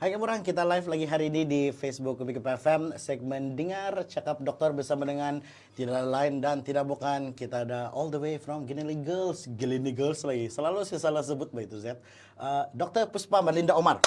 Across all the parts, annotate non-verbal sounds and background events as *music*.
Hai kamu orang, kita live lagi hari ini di Facebook Kubik FM segmen dengar cakap dokter bersama dengan tidak lain dan tidak bukan kita ada all the way from Gilini Girls, Gilini Girls lagi selalu saya salah sebut by itu Z. Uh, eh, Dokter Puspa Melinda Omar.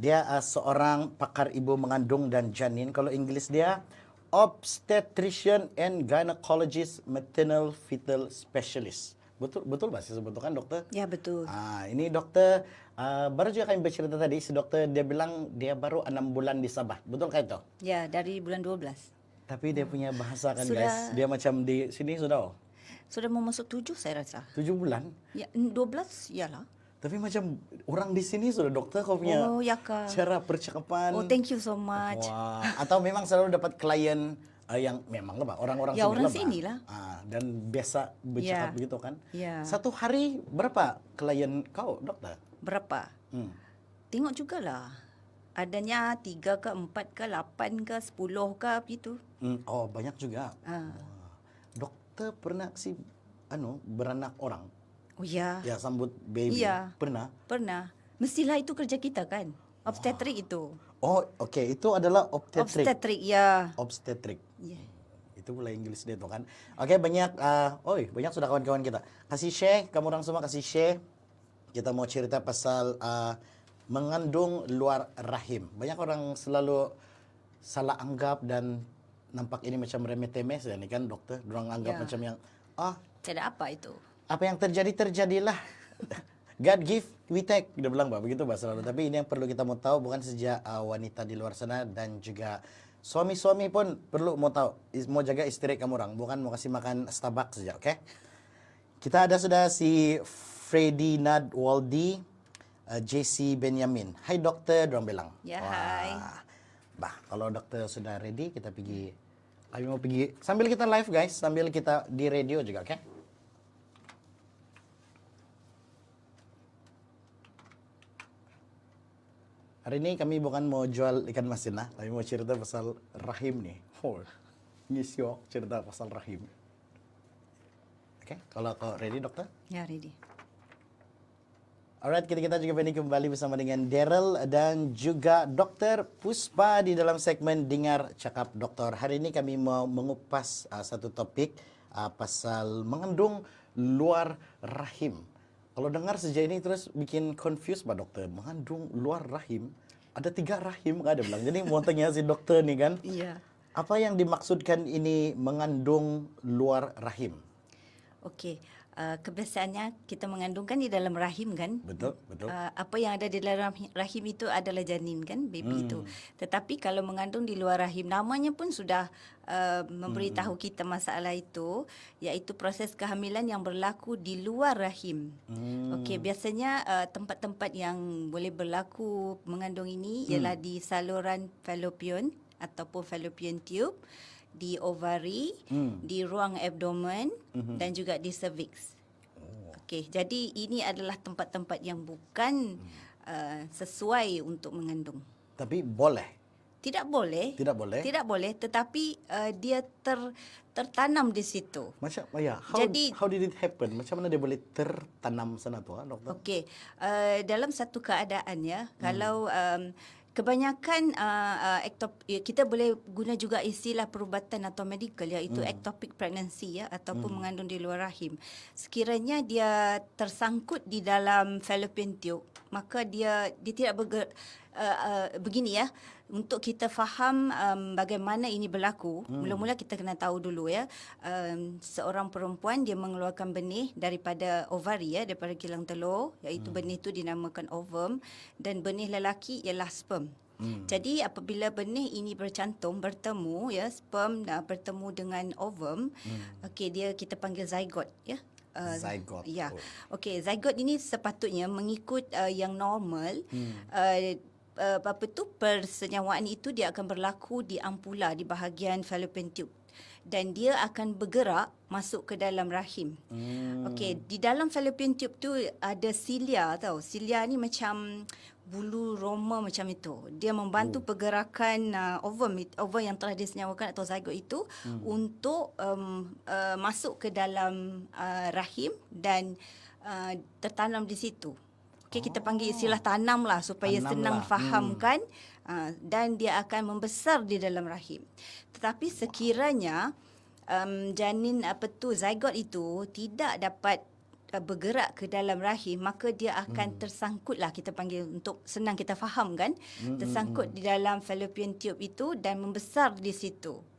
Dia uh, seorang pakar ibu mengandung dan janin. Kalau Inggris dia obstetrician and gynecologist maternal fetal specialist. Betul betul bahasa sebutkan dokter? Ya betul. Ah ini dokter uh, baru juga kami bercerita tadi si dokter dia bilang dia baru enam bulan di Sabah. Betul kah itu? Ya dari bulan dua belas. Tapi dia punya bahasa kan sudah, guys. Dia macam di sini sudah. Oh. Sudah mau masuk tujuh saya rasa. Tujuh bulan? Ya 12 iyalah. Tapi macam orang di sini sudah dokter kau punya oh, ya, cara percakapan. Oh thank you so much. Wah. Atau memang selalu dapat klien uh, yang memang lemah orang-orang ya, sini orang lemah sini lah. uh, ah, dan biasa bercakap yeah. begitu kan yeah. satu hari berapa klien kau dokter berapa hmm. tengok lah, adanya tiga ke empat ke lapan ke sepuluh ke begitu hmm. oh banyak juga uh. Ah. dokter pernah si ano beranak orang Oh ya. Ya sambut baby. Ya. Pernah? Pernah. Mestilah itu kerja kita kan. Obstetrik oh. itu. Oh, okey. Itu adalah obstetrik. Obstetrik, ya. Obstetrik. Iya. Yeah. Itu mulai English deh tuh kan. Oke, okay, banyak uh, oi, banyak sudah kawan-kawan kita. Kasih share, kamu orang semua kasih share. Kita mau cerita pasal uh, mengandung luar rahim. Banyak orang selalu salah anggap dan nampak ini macam remeh-temeh Dan ini kan dokter. Orang anggap yeah. macam yang ah, oh, tidak apa itu. Apa yang terjadi terjadilah. *laughs* God give, we take. Udah bilang, mbak begitu bahasa lalu. Tapi ini yang perlu kita mau tahu bukan sejak uh, wanita di luar sana dan juga suami-suami pun perlu mau tahu mau jaga istri kamu orang bukan mau kasih makan Starbucks saja oke okay? kita ada sudah si Freddy Nad Waldi uh, eh, JC Benjamin Hai dokter dorong bilang ya Wah. hai bah kalau dokter sudah ready kita pergi kami mau pergi sambil kita live guys sambil kita di radio juga oke okay? Hari ini kami bukan mau jual ikan masin lah, tapi mau cerita pasal rahim ni. Oh, ini siok cerita pasal rahim. Okay, kalau kau ready doktor? Ya, ready. Alright, kita kita juga ini kembali bersama dengan Daryl dan juga Dr. Puspa di dalam segmen Dengar Cakap Dokter. Hari ini kami mau mengupas uh, satu topik uh, pasal mengandung luar rahim. Kalau dengar sejak ini terus bikin confuse pak dokter mengandung luar rahim ada tiga rahim nggak kan, ada bilang. Jadi mau tanya si dokter nih kan? Iya. Apa yang dimaksudkan ini mengandung luar rahim? Oke. Okay. Eh, kebiasaannya kita mengandungkan di dalam rahim kan? Betul, betul. Uh, apa yang ada di dalam rahim itu adalah janin kan, baby hmm. itu. Tetapi kalau mengandung di luar rahim, namanya pun sudah uh, memberitahu hmm. kita masalah itu, iaitu proses kehamilan yang berlaku di luar rahim. Hmm. Okey, biasanya uh, tempat-tempat yang boleh berlaku mengandung ini hmm. ialah di saluran fallopian ataupun fallopian tube di ovari, hmm. di ruang abdomen hmm. dan juga di cervix. Oh. Okey, jadi ini adalah tempat-tempat yang bukan hmm. uh, sesuai untuk mengandung. Tapi boleh. Tidak boleh. Tidak boleh. Tidak boleh tetapi uh, dia ter tertanam di situ. Macam oh ya, how jadi, how did it happen? Macam mana dia boleh tertanam sana tu, ha, doktor? Okey. Uh, dalam satu keadaan ya, hmm. kalau um, kebanyakan uh, uh, ectop ya, kita boleh guna juga istilah perubatan atau medical iaitu hmm. ectopic pregnancy ya ataupun hmm. mengandung di luar rahim sekiranya dia tersangkut di dalam fallopian tube maka dia dia tidak berger, uh, uh, begini ya untuk kita faham um, bagaimana ini berlaku, hmm. mula-mula kita kena tahu dulu ya. Um, seorang perempuan dia mengeluarkan benih daripada ovari ya, daripada kilang telur, iaitu hmm. benih itu dinamakan ovum dan benih lelaki ialah sperm. Hmm. Jadi apabila benih ini bercantum bertemu ya sperm uh, bertemu dengan ovum hmm. okey dia kita panggil zygote ya uh, zygote ya yeah. Oh. okey zygote ini sepatutnya mengikut uh, yang normal hmm. uh, uh, apa tu persenyawaan itu dia akan berlaku di ampula di bahagian fallopian tube dan dia akan bergerak masuk ke dalam rahim. Hmm. Okey, di dalam fallopian tube tu ada silia tau. silia ni macam bulu roma macam itu. Dia membantu hmm. pergerakan uh, ovum ovum yang telah disenyawakan atau zigot itu hmm. untuk um, uh, masuk ke dalam uh, rahim dan uh, tertanam di situ okay, kita oh. panggil istilah tanam lah supaya tanam senang lah. faham hmm. kan uh, dan dia akan membesar di dalam rahim. Tetapi sekiranya um, janin apa tu zygot itu tidak dapat uh, bergerak ke dalam rahim maka dia akan hmm. tersangkut lah kita panggil untuk senang kita faham kan hmm. hmm tersangkut hmm. di dalam fallopian tube itu dan membesar di situ.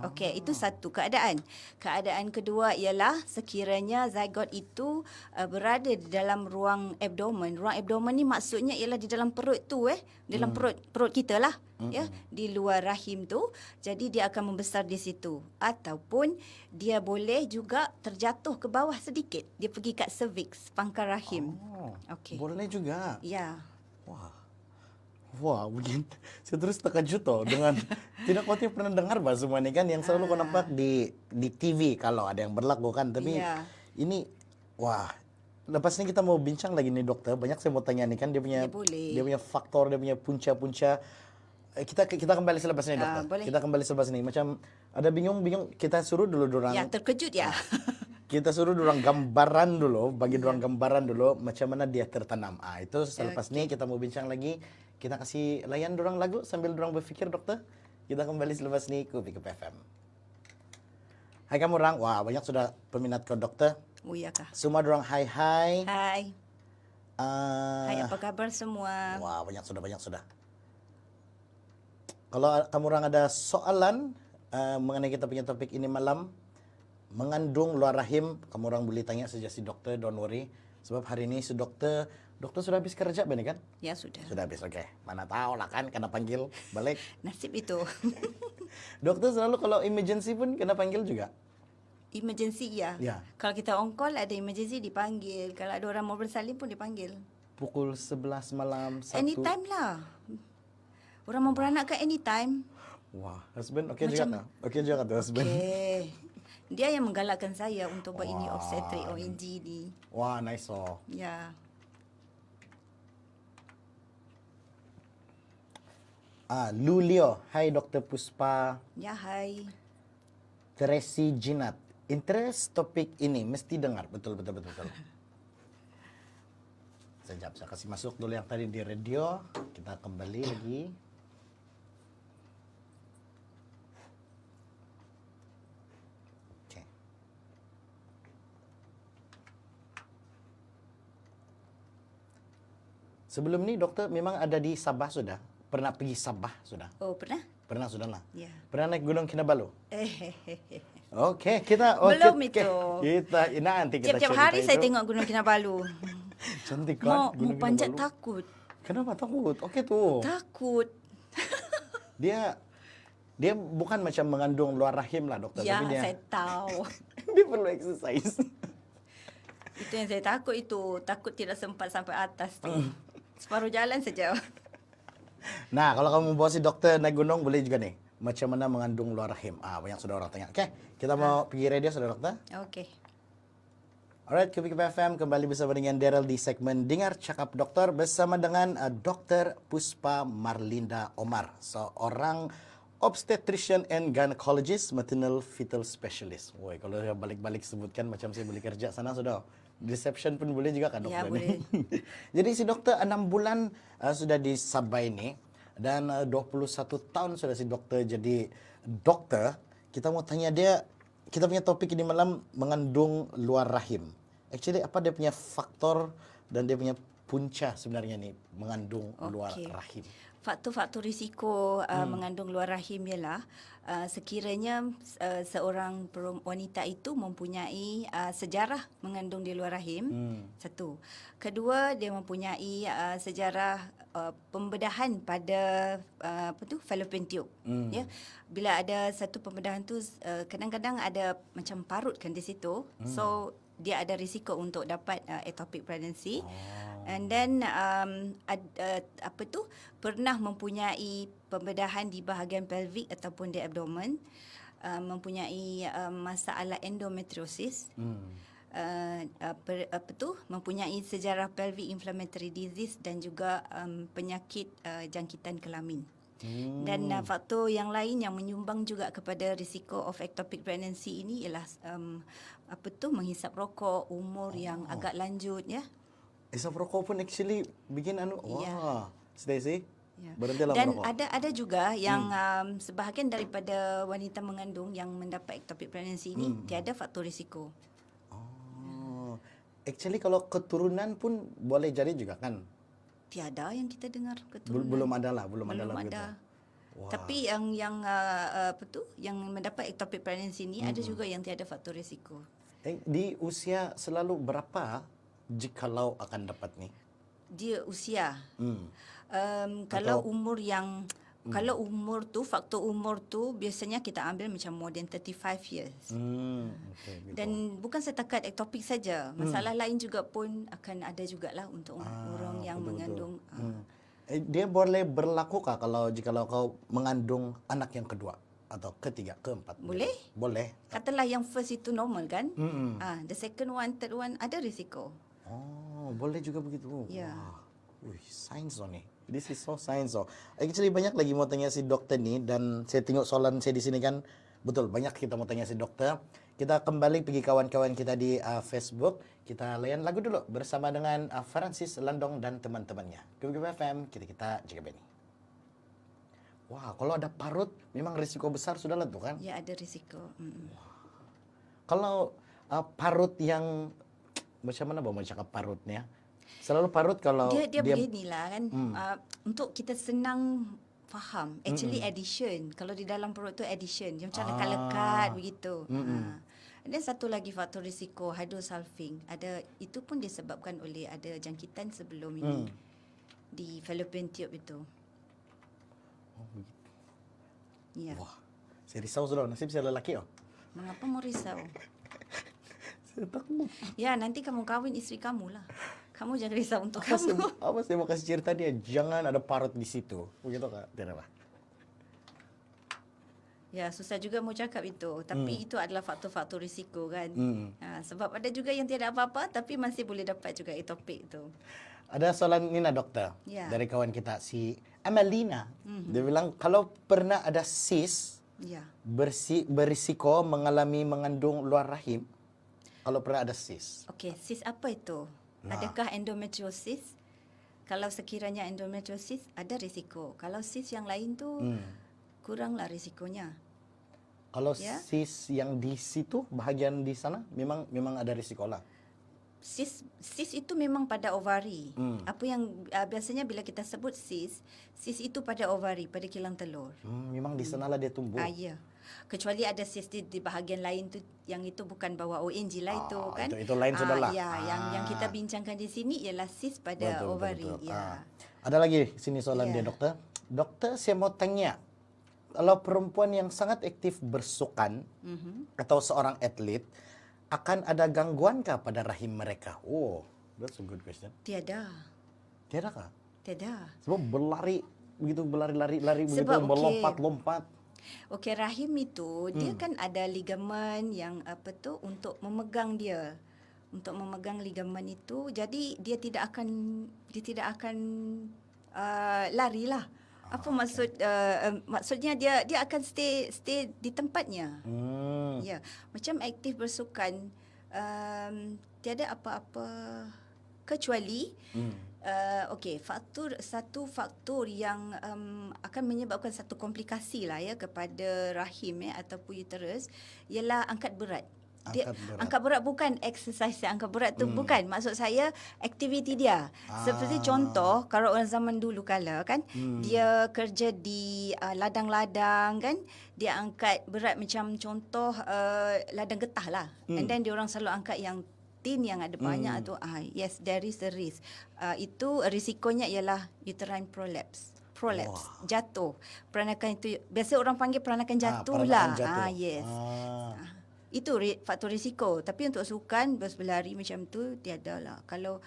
Okey, ah. itu satu keadaan. Keadaan kedua ialah sekiranya zigot itu uh, berada di dalam ruang abdomen. Ruang abdomen ni maksudnya ialah di dalam perut tu eh, dalam hmm. perut perut kita lah. Hmm. Ya, di luar rahim tu. Jadi dia akan membesar di situ ataupun dia boleh juga terjatuh ke bawah sedikit. Dia pergi kat cervix, pangkal rahim. Oh. Okey. Boleh juga. Ya. Wah. Wah, mungkin saya terus terkejut tuh dengan *laughs* tidak kau pernah dengar bahasa semua kan yang selalu kau nampak di di TV kalau ada yang berlaku kan. Tapi iya. ini wah lepas ini kita mau bincang lagi nih dokter. Banyak saya mau tanya nih kan dia punya ya, dia punya faktor, dia punya punca-punca eh, kita kita kembali selepas ini ah, dokter. Uh, Kita kembali selepas ini. Macam ada bingung-bingung kita suruh dulu dorang. Ya terkejut ya. Ah, kita suruh dorang *laughs* gambaran dulu, bagi iya. dorang gambaran dulu macam mana dia tertanam. Ah itu selepas okay. ini kita mau bincang lagi kita kasih layan dorang lagu sambil dorang berfikir dokter. Kita kembali selepas ini ke Pick FM. Hai kamu orang, wah banyak sudah peminat ke dokter. Oh iya kak. Semua dorang hai hai. Hai. Uh, hai apa kabar semua? Wah banyak sudah banyak sudah. Kalau kamu orang ada soalan uh, mengenai kita punya topik ini malam, mengandung luar rahim, kamu orang boleh tanya saja si dokter, don't worry. Sebab hari ini si dokter Dokter sudah habis kerja, Ben, ya kan? Ya, sudah. Sudah habis, oke. Okay. Mana tahu lah kan, kena panggil balik. *laughs* Nasib itu. *laughs* dokter selalu kalau emergency pun kena panggil juga? Emergency, ya. ya. Kalau kita on call, ada emergency, dipanggil. Kalau ada orang mau bersalin pun dipanggil. Pukul 11 malam, 1. Anytime lah. Orang mau beranak ke anytime. Wah, husband okey juga tak? Okey juga tak, husband? Okay. Dia yang menggalakkan saya untuk buat Wah. ini obstetric ONG ni. Wah, nice oh. Ya. Yeah. Ah, Lulio. Hi Dr. Puspa. Ya, Hi. Tracy Jinat. Interest topik ini mesti dengar. Betul, betul, betul. betul. Sekejap, *laughs* saya kasih masuk dulu yang tadi di radio. Kita kembali lagi. Sebelum ni, doktor memang ada di Sabah sudah? pernah pergi Sabah sudah? Oh, pernah. Pernah sudah lah. Ya. Pernah naik Gunung Kinabalu? Eh. *laughs* Okey, kita oh, Belum kita, itu. *laughs* Kita nanti kita cerita. Setiap hari itu. saya tengok Gunung Kinabalu. *laughs* Cantik kan Gunung Mau panjat Kinabalu. takut. Kenapa takut? Okey tu. Takut. dia dia bukan macam mengandung luar rahim lah doktor. Ya, dia, saya tahu. dia perlu exercise. itu yang saya takut itu. Takut tidak sempat sampai atas hmm. Separuh jalan saja. Nah, kalau kamu bawa si dokter naik gunung boleh juga nih. Macam mana mengandung luar rahim? Ah, banyak sudah orang tanya. Oke, okay, kita mau ah. pergi radio sudah dokter? Oke. Okay. Alright, Kubik FM kembali bersama dengan Daryl di segmen Dengar Cakap Dokter bersama dengan uh, Dr. Puspa Marlinda Omar, seorang obstetrician and gynecologist, maternal fetal specialist. Woi, kalau balik-balik sebutkan macam saya beli kerja sana sudah. Reception pun boleh juga kan dokter ya, boleh. *laughs* Jadi si dokter 6 bulan uh, sudah di Sabah ini dan uh, 21 tahun sudah si dokter jadi dokter. Kita mau tanya dia kita punya topik ini malam mengandung luar rahim. Actually apa dia punya faktor dan dia punya punca sebenarnya ni mengandung okay. luar rahim faktor-faktor risiko uh, hmm. mengandung luar rahim ialah uh, sekiranya uh, seorang wanita itu mempunyai uh, sejarah mengandung di luar rahim hmm. satu kedua dia mempunyai uh, sejarah uh, pembedahan pada uh, apa tu fallopian tube hmm. ya bila ada satu pembedahan tu uh, kadang-kadang ada macam parut kan di situ hmm. so dia ada risiko untuk dapat uh, atopic pregnancy oh and then um ad, uh, apa tu pernah mempunyai pembedahan di bahagian pelvic ataupun di abdomen uh, mempunyai uh, masalah endometriosis hmm. Uh, apa, apa tu mempunyai sejarah pelvic inflammatory disease dan juga um, penyakit uh, jangkitan kelamin hmm. dan uh, faktor yang lain yang menyumbang juga kepada risiko of ectopic pregnancy ini ialah um, apa tu menghisap rokok umur oh. yang agak lanjut ya Isap rokok pun actually bikin anu ya. wah yeah. stay sih. Yeah. Berhenti lah Dan ada ada juga yang hmm. um, sebahagian daripada wanita mengandung yang mendapat ectopic pregnancy ini hmm. tiada faktor risiko. Oh. Actually kalau keturunan pun boleh jadi juga kan? Tiada yang kita dengar keturunan. Belum ada lah, belum, belum lah ada lah Wow. Tapi yang yang uh, uh, apa tu yang mendapat ectopic pregnancy ini mm-hmm. ada hmm. juga yang tiada faktor risiko. Eh di usia selalu berapa jikalau akan dapat ni? Dia usia. Hmm. Um, kalau Atau, umur yang Hmm. Kalau umur tu, faktor umur tu biasanya kita ambil macam more than 35 years. Hmm. Okay, Dan gitu. bukan setakat ektopik saja, hmm. masalah hmm. lain juga pun akan ada juga lah untuk ah, orang yang betul-betul. mengandung. Ah. Hmm. Ah. Dia boleh berlakukah kalau jika kau mengandung anak yang kedua atau ketiga, keempat? Boleh. Dia. Boleh. Katalah yang first itu normal kan? Hmm, hmm. Ah, the second one, third one ada risiko. Oh, boleh juga begitu. Iya. Wow. Wih, sains loh nih. This is so science loh. Actually banyak lagi mau tanya si dokter nih dan saya tengok soalan saya di sini kan betul banyak kita mau tanya si dokter. Kita kembali pergi kawan-kawan kita di uh, Facebook. Kita layan lagu dulu bersama dengan uh, Francis Landong dan teman-temannya. Kebun FM kita kita jaga ini. Wah, kalau ada parut memang risiko besar sudah lah tuh kan? Ya ada risiko. Mm -mm. Kalau uh, parut yang macam mana bawa macam parutnya? Selalu parut kalau dia dia, dia lah kan. Hmm. Uh, untuk kita senang faham. Actually hmm. addition. Kalau di dalam perut tu addition. Dia macam ah. lekat-lekat begitu. Hmm. Ha. Dan satu lagi faktor risiko hydrosulfing. Ada itu pun disebabkan oleh ada jangkitan sebelum ini. Hmm. Di fallopian tube itu. Oh begitu. Ya. Wah. Saya risau sudah. Nasib saya lelaki oh. Mengapa mau risau? takut. Ya, nanti kamu kahwin isteri kamu lah. Kamu jangan risau untuk apa kamu. Se- apa saya mau kasih cerita dia? Jangan ada parut di situ. Begitu kak, tidak apa. Ya, susah juga mau cakap itu. Tapi hmm. itu adalah faktor-faktor risiko kan. Hmm. Ha, sebab ada juga yang tidak apa-apa tapi masih boleh dapat juga etopik eh, itu. Ada soalan ini nak doktor. Ya. Dari kawan kita, si Amelina. Hmm. Dia bilang, kalau pernah ada sis ya. berisiko mengalami mengandung luar rahim, kalau pernah ada sis. Okey, sis apa itu? Nah. Adakah endometriosis? Kalau sekiranya endometriosis, ada risiko. Kalau sis yang lain tu hmm. kuranglah risikonya. Kalau ya? sis yang di situ, bahagian di sana, memang memang ada risiko lah. Sis, sis itu memang pada ovari. Hmm. Apa yang uh, biasanya bila kita sebut sis, sis itu pada ovari, pada kilang telur. Hmm, memang di sanalah hmm. dia tumbuh. Ah, ya kecuali ada sesi di bahagian lain tu yang itu bukan bawa ONG lah itu ah, kan itu, itu lain sudah lah ah, ya ah. yang yang kita ah. bincangkan di sini ialah sis pada betul, ovari betul, betul. ya ah. ada lagi sini soalan yeah. dia doktor doktor saya mau tanya kalau perempuan yang sangat aktif bersukan mm-hmm. atau seorang atlet akan ada gangguankah pada rahim mereka oh that's a good question tiada tiada kah tiada sebab berlari begitu berlari-lari lari begitu melompat-lompat Okey, rahim itu hmm. dia kan ada ligamen yang apa tu untuk memegang dia. Untuk memegang ligamen itu, jadi dia tidak akan dia tidak akan uh, lari lah. Ah, apa okay. maksud uh, um, maksudnya dia dia akan stay stay di tempatnya. Hmm. Ya, macam aktif bersukan um, tiada apa-apa kecuali hmm. Uh, Okey, faktor satu faktor yang um, akan menyebabkan satu komplikasi lah ya kepada rahim ya ataupun uterus ialah angkat berat. Angkat berat. Dia, angkat berat bukan exercise angkat berat tu hmm. bukan maksud saya aktiviti dia ah. seperti contoh kalau orang zaman dulu kala kan hmm. dia kerja di uh, ladang-ladang kan dia angkat berat macam contoh uh, ladang getah lah hmm. and then dia orang selalu angkat yang tin yang ada banyak hmm. tu ah uh, yes there is a risk uh, itu risikonya ialah uterine prolapse prolapse Wah. jatuh peranakan itu biasa orang panggil peranakan ah, jatuh ha, jatuh. ah yes ah. ah itu faktor risiko tapi untuk sukan berlari macam tu tiada lah kalau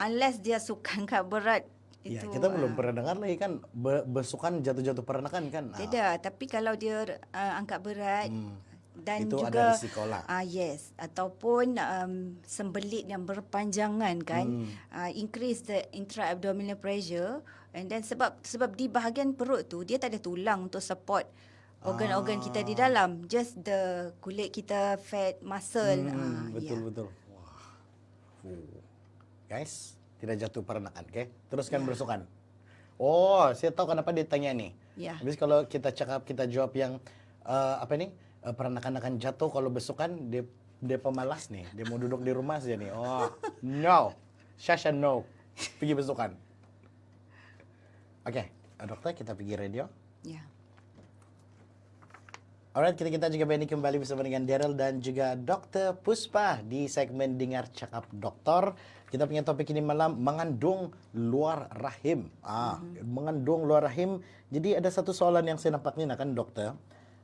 unless dia sukan *laughs* kat berat Ya, itu, kita belum pernah dengar lagi kan besukan jatuh-jatuh peranakan kan. Tidak, ah. tapi kalau dia uh, angkat berat, hmm dan itu juga lah. ah uh, yes ataupun um, sembelit yang berpanjangan kan hmm. uh, increase the intra abdominal pressure and then sebab sebab di bahagian perut tu dia tak ada tulang untuk support organ-organ ah. kita di ah. dalam just the kulit kita fat muscle hmm, uh, betul yeah. betul wah guys tidak jatuh pernah peranakan okay? teruskan yeah. bersukan oh saya tahu kenapa dia tanya ni yeah. habis kalau kita cakap kita jawab yang uh, apa nih uh, eh, peranakan-anakan jatuh kalau besok kan dia dia pemalas nih dia mau duduk di rumah saja nih oh no Shasha no pergi besokan oke okay, eh, dokter kita pergi radio ya yeah. Alright, kita kita juga Benny kembali bersama dengan Daryl dan juga dokter Puspa di segmen Dengar Cakap Dokter. Kita punya topik ini malam mengandung luar rahim. Ah, mm-hmm. mengandung luar rahim. Jadi ada satu soalan yang saya nampaknya kan dokter.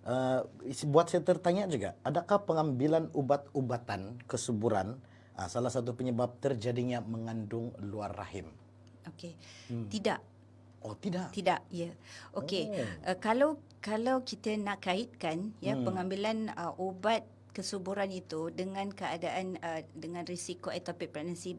uh, buat saya tertanya juga, adakah pengambilan ubat-ubatan kesuburan uh, salah satu penyebab terjadinya mengandung luar rahim? Okey, hmm. tidak. Oh tidak. Tidak, ya. Okey, oh. uh, kalau kalau kita nak kaitkan ya hmm. pengambilan uh, ubat kesuburan itu dengan keadaan uh, dengan risiko ectopic pregnancy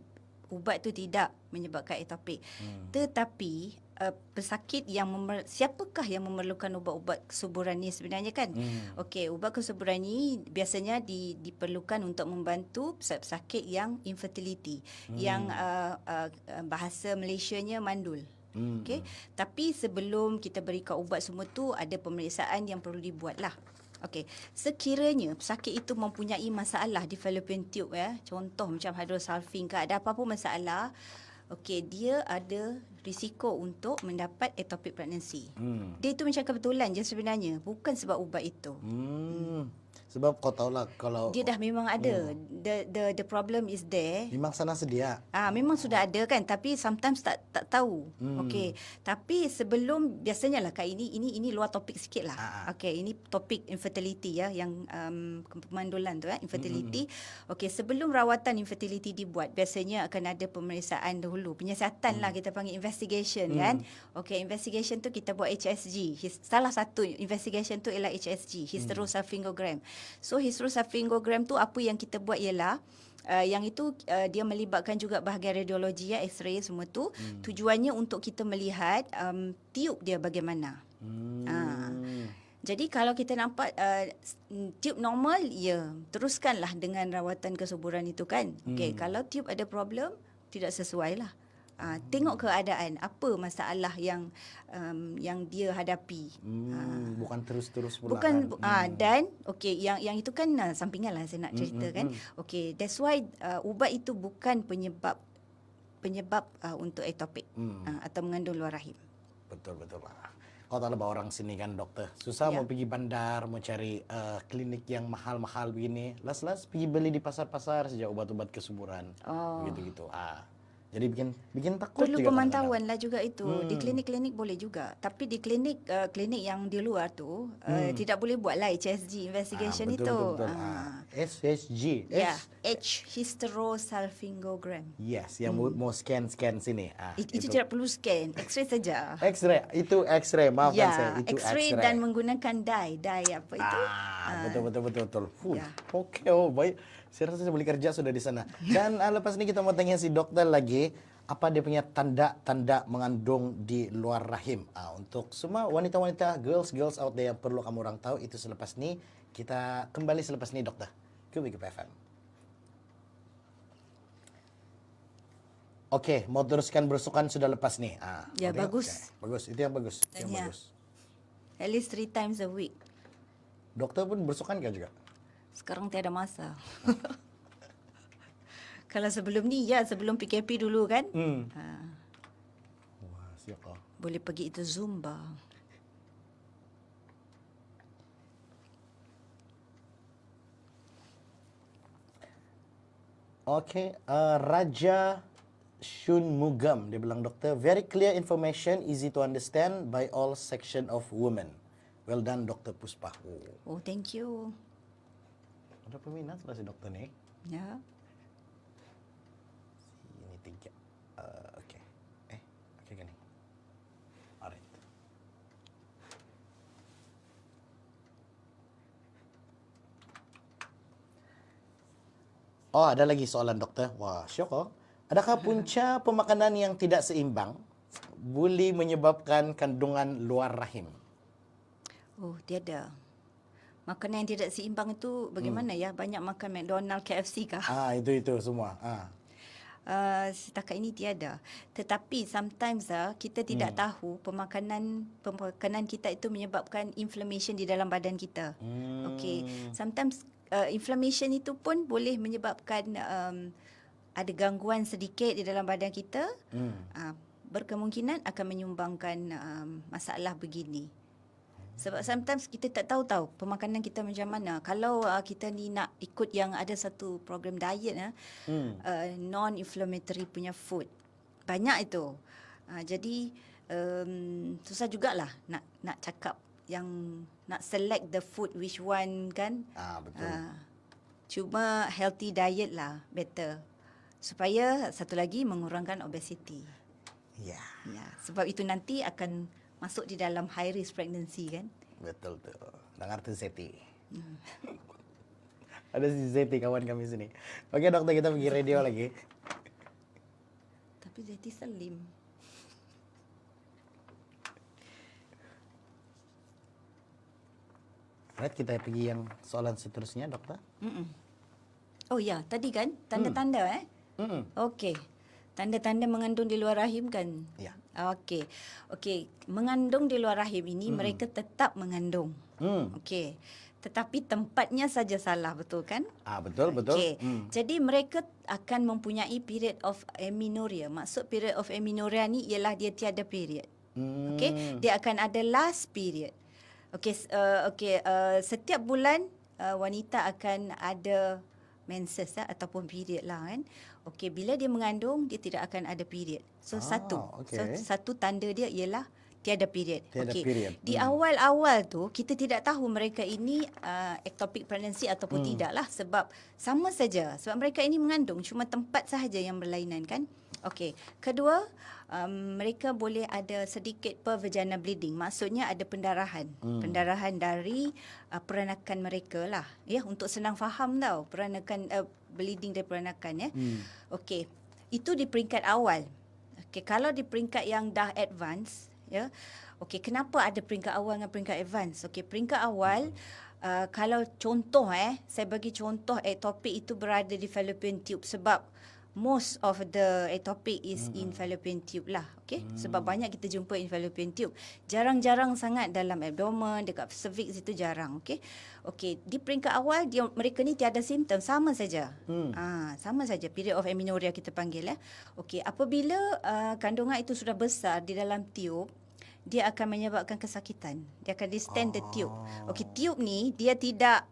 ubat tu tidak menyebabkan ectopic hmm. tetapi uh, pesakit yang siapakah yang memerlukan ubat-ubat kesuburan ini sebenarnya kan? Hmm. Okey, ubat kesuburan ini biasanya di- diperlukan untuk membantu pesakit yang infertility hmm. yang uh, uh, bahasa Malaysianya mandul. Hmm. Okey, tapi sebelum kita berikan ubat semua tu ada pemeriksaan yang perlu dibuatlah. Okey, sekiranya pesakit itu mempunyai masalah di fallopian tube ya, contoh macam hydrosulfing ke ada apa-apa masalah, okey dia ada risiko untuk mendapat atopic pregnancy. Hmm. Dia itu macam kebetulan je sebenarnya, bukan sebab ubat itu. Hmm. hmm. Sebab kau tahu lah kalau dia dah memang ada. Hmm. The the the problem is there. Memang sana sedia. Ah. ah memang sudah ada kan tapi sometimes tak tak tahu. Hmm. Okey. Tapi sebelum biasanya lah kak ini ini ini luar topik sedikit lah. Ah. ah. Okey, ini topik infertility ya yang um, pemandulan tu eh infertility. Hmm. hmm, hmm. Okey, sebelum rawatan infertility dibuat biasanya akan ada pemeriksaan dahulu. Penyiasatan lah hmm. lah kita panggil investigation hmm. kan. Okey, investigation tu kita buat HSG. salah satu investigation tu ialah HSG, hysterosalpingogram. Hmm. So hysterosalpingogram tu apa yang kita buat ialah Uh, yang itu uh, dia melibatkan juga bahagian radiologi ya x-ray semua tu hmm. tujuannya untuk kita melihat um, tiup dia bagaimana hmm. uh. jadi kalau kita nampak uh, tiup normal ya teruskanlah dengan rawatan kesuburan itu kan hmm. okey kalau tiup ada problem tidak sesuai lah Uh, Tengok keadaan apa masalah yang um, yang dia hadapi. Hmm, uh, bukan terus-terus pula. Bukan kan? uh, hmm. dan okey yang yang itu kan uh, sampingan lah saya nak hmm, cerita hmm, hmm, kan. Hmm. Okey that's why uh, ubat itu bukan penyebab penyebab uh, untuk atopik hmm. uh, atau mengandung luar rahim. Betul betul lah. Kau tahu bahawa orang sini kan doktor susah ya. mau pergi bandar mau cari uh, klinik yang mahal-mahal begini. Las-las pergi beli di pasar-pasar sejak ubat-ubat kesuburan. Oh. Gitu-gitu. Ah. Uh. Jadi bikin bikin takut Perlu juga. Perlu pemantauan lah juga itu. Hmm. Di klinik-klinik boleh juga. Tapi di klinik uh, klinik yang di luar tu uh, hmm. tidak boleh buat lah HSG investigation ah, betul, itu. Betul, betul. Ah. ah SSG. Ya. Yeah. H hysterosalpingogram. Yes, yang hmm. mau scan-scan sini. Ah, It, itu. itu tidak perlu scan, x-ray saja. X-ray, itu x-ray, maafkan yeah. saya, itu x-ray. X-ray dan menggunakan dye, dye apa itu? Ah, ah. betul betul betul betul. Yeah. Okey, oh, baik. Saya rasa saya beli kerja sudah di sana. Dan ah, lepas ini kita mau tanya si dokter lagi apa dia punya tanda-tanda mengandung di luar rahim. Uh, untuk semua wanita-wanita girls girls out there yang perlu kamu orang tahu itu selepas ini kita kembali selepas ini dokter. ke FM. Oke, okay, mau teruskan bersukan sudah lepas nih. Ah, ya okay, bagus. Okay. Bagus, itu yang bagus. yang ya. bagus. At least three times a week. Dokter pun bersukan kan juga? Sekarang tiada masa. *laughs* Kalau sebelum ni, ya sebelum PKP dulu kan. Hmm. Ha. Wah, lah. Boleh pergi itu Zumba. Okay, uh, Raja Mugam Dia bilang, Doktor, very clear information, easy to understand by all section of women. Well done, Dr. Puspa. Oh, thank you. Ada peminat lah doktor ya. Eh, eh, ni. Ya. Sini tiga. Uh, okay. Eh, okay gini. Alright. Oh, ada lagi soalan doktor. Wah, syok oh. Adakah *laughs* punca pemakanan yang tidak seimbang boleh menyebabkan kandungan luar rahim? Oh, tiada. ada. Makanan yang tidak seimbang itu bagaimana hmm. ya? Banyak makan McDonald's, KFC kah? Ah, itu itu semua. Ah. Uh, setakat ini tiada. Tetapi sometimes ah uh, kita tidak hmm. tahu pemakanan pemakanan kita itu menyebabkan inflammation di dalam badan kita. Hmm. Okay. Sometimes uh, inflammation itu pun boleh menyebabkan um, ada gangguan sedikit di dalam badan kita. Hmm. Uh, berkemungkinan akan menyumbangkan um, masalah begini. Sebab sometimes kita tak tahu tahu pemakanan kita macam mana. Kalau uh, kita ni nak ikut yang ada satu program diet uh, hmm. uh, non-inflammatory punya food. Banyak itu. Uh, jadi um, susah lah nak nak cakap yang nak select the food which one kan. Ah betul. Uh, cuma healthy diet lah better. Supaya satu lagi mengurangkan obesity. Ya. Yeah. yeah. sebab itu nanti akan masuk di dalam high risk pregnancy kan? Betul tu. Dengar tu Zeti. Hmm. Ada si Zeti kawan kami sini. Okey doktor kita pergi radio lagi. Tapi Zeti selim. Right, kita pergi yang soalan seterusnya doktor? Mm Oh ya, tadi kan tanda-tanda hmm. eh? Mm Okey. Tanda-tanda mengandung di luar rahim kan? Ya. Okey. Okey, mengandung di luar rahim ini hmm. mereka tetap mengandung. Hmm. Okey. Tetapi tempatnya saja salah betul kan? Ah betul betul. Okey. Hmm. Jadi mereka akan mempunyai period of amenorrhea. Maksud period of amenorrhea ni ialah dia tiada period. Hmm. Okey, dia akan ada last period. Okey, uh, okey, uh, setiap bulan uh, wanita akan ada menses lah, ataupun period lah kan. Okey, bila dia mengandung, dia tidak akan ada period. So ah, satu. Okay. So satu tanda dia ialah tiada period. Tiada okay. period. Di hmm. awal-awal tu kita tidak tahu mereka ini uh, ectopic pregnancy ataupun hmm. lah sebab sama saja sebab mereka ini mengandung cuma tempat sahaja yang berlainan kan. Okey. Kedua, um, mereka boleh ada sedikit pervagina bleeding. Maksudnya ada pendarahan. Hmm. Pendarahan dari uh, peranakan mereka lah. Ya, untuk senang faham tau. Peranakan uh, bleeding dari peranakan ya. Hmm. Okey. Itu di peringkat awal. Okey, kalau di peringkat yang dah advance ya. Okey, kenapa ada peringkat awal dengan peringkat advance? Okey, peringkat awal uh, kalau contoh eh, saya bagi contoh ectopic itu berada di fallopian tube sebab most of the ectopic is mm-hmm. in hmm. fallopian tube lah. Okey, mm. sebab banyak kita jumpa in fallopian tube. Jarang-jarang sangat dalam abdomen, dekat cervix itu jarang, okey. Okey, di peringkat awal dia mereka ni tiada simptom sama saja. Mm. Ha, sama saja period of amenorrhea kita panggil eh. Okey, apabila uh, kandungan itu sudah besar di dalam tube dia akan menyebabkan kesakitan. Dia akan distend oh. the tube. Ah. Okey, tube ni dia tidak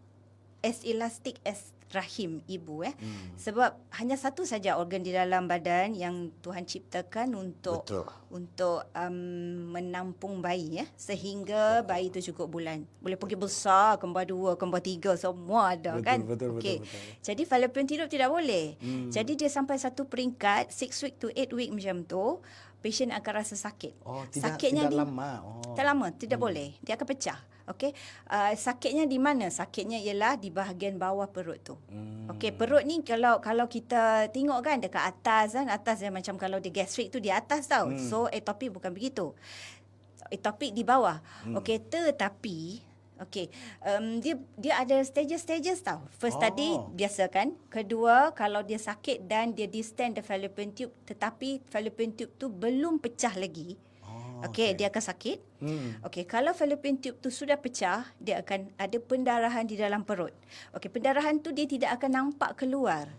as elastic as rahim ibu eh hmm. sebab hanya satu saja organ di dalam badan yang Tuhan ciptakan untuk Betul. untuk um, menampung bayi ya eh? sehingga Betul. bayi itu cukup bulan boleh pergi besar kembar dua kembar tiga semua ada Betul. kan Betul. okey jadi fallopian tube tidak boleh hmm. jadi dia sampai satu peringkat six week to eight week macam tu patient akan rasa sakit. Oh, tidak, sakitnya tidak di, lama. Oh. Tak lama, tidak hmm. boleh. Dia akan pecah. Okey. Uh, sakitnya di mana? Sakitnya ialah di bahagian bawah perut tu. Hmm. Okey, perut ni kalau kalau kita tengok kan dekat atas kan, atas dia macam kalau dia gastrik tu di atas tau. Hmm. So, atopik bukan begitu. Atopik di bawah. Hmm. Okey, tetapi Okay. Um, dia dia ada stages-stages tau. First oh. tadi, biasa kan. Kedua, kalau dia sakit dan dia distend the fallopian tube tetapi fallopian tube tu belum pecah lagi. Oh, okay, okay, dia akan sakit. Hmm. Okay, kalau fallopian tube tu sudah pecah, dia akan ada pendarahan di dalam perut. Okay, pendarahan tu dia tidak akan nampak keluar.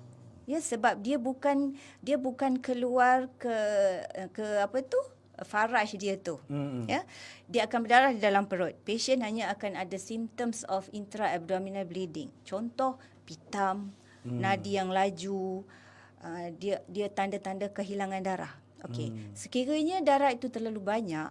Ya, sebab dia bukan dia bukan keluar ke ke apa tu? faraj dia tu hmm. ya dia akan berdarah di dalam perut patient hanya akan ada symptoms of intra abdominal bleeding contoh pitam hmm. nadi yang laju uh, dia dia tanda-tanda kehilangan darah okey hmm. sekiranya darah itu terlalu banyak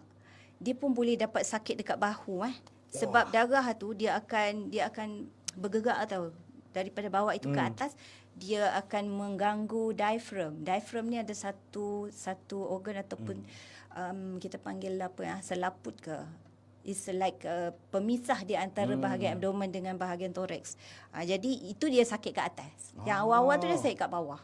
dia pun boleh dapat sakit dekat bahu eh sebab oh. darah tu dia akan dia akan bergerak atau daripada bawah itu hmm. ke mm. atas dia akan mengganggu diaphragm. Diaphragm ni ada satu satu organ ataupun hmm um, kita panggil apa ya selaput ke is like uh, pemisah di antara hmm. bahagian abdomen dengan bahagian torax. Uh, ah, jadi itu dia sakit ke atas. Oh. Yang ah. awal-awal tu dia sakit kat bawah.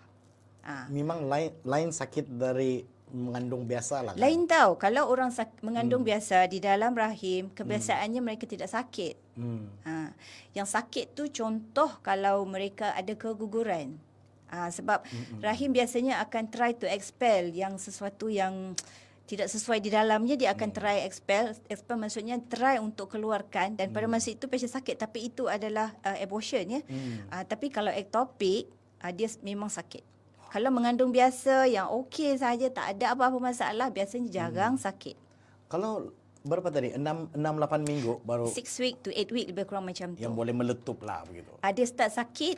Uh. Memang lain lain sakit dari mengandung biasa lah. Kan? Lain tau kalau orang sak- mengandung hmm. biasa di dalam rahim kebiasaannya hmm. mereka tidak sakit. Hmm. Uh. Yang sakit tu contoh kalau mereka ada keguguran. Uh, sebab mm rahim biasanya akan try to expel yang sesuatu yang tidak sesuai di dalamnya dia akan hmm. try expel expel maksudnya try untuk keluarkan dan pada hmm. masa itu pasien sakit tapi itu adalah uh, abortion ya hmm. uh, tapi kalau ectopic uh, dia memang sakit kalau mengandung biasa yang okey saja tak ada apa-apa masalah biasanya jarang hmm. sakit kalau Berapa tadi? 6, 6 8 minggu baru 6 week to 8 week lebih kurang macam tu. Yang boleh meletup lah begitu. Ada ah, uh, start sakit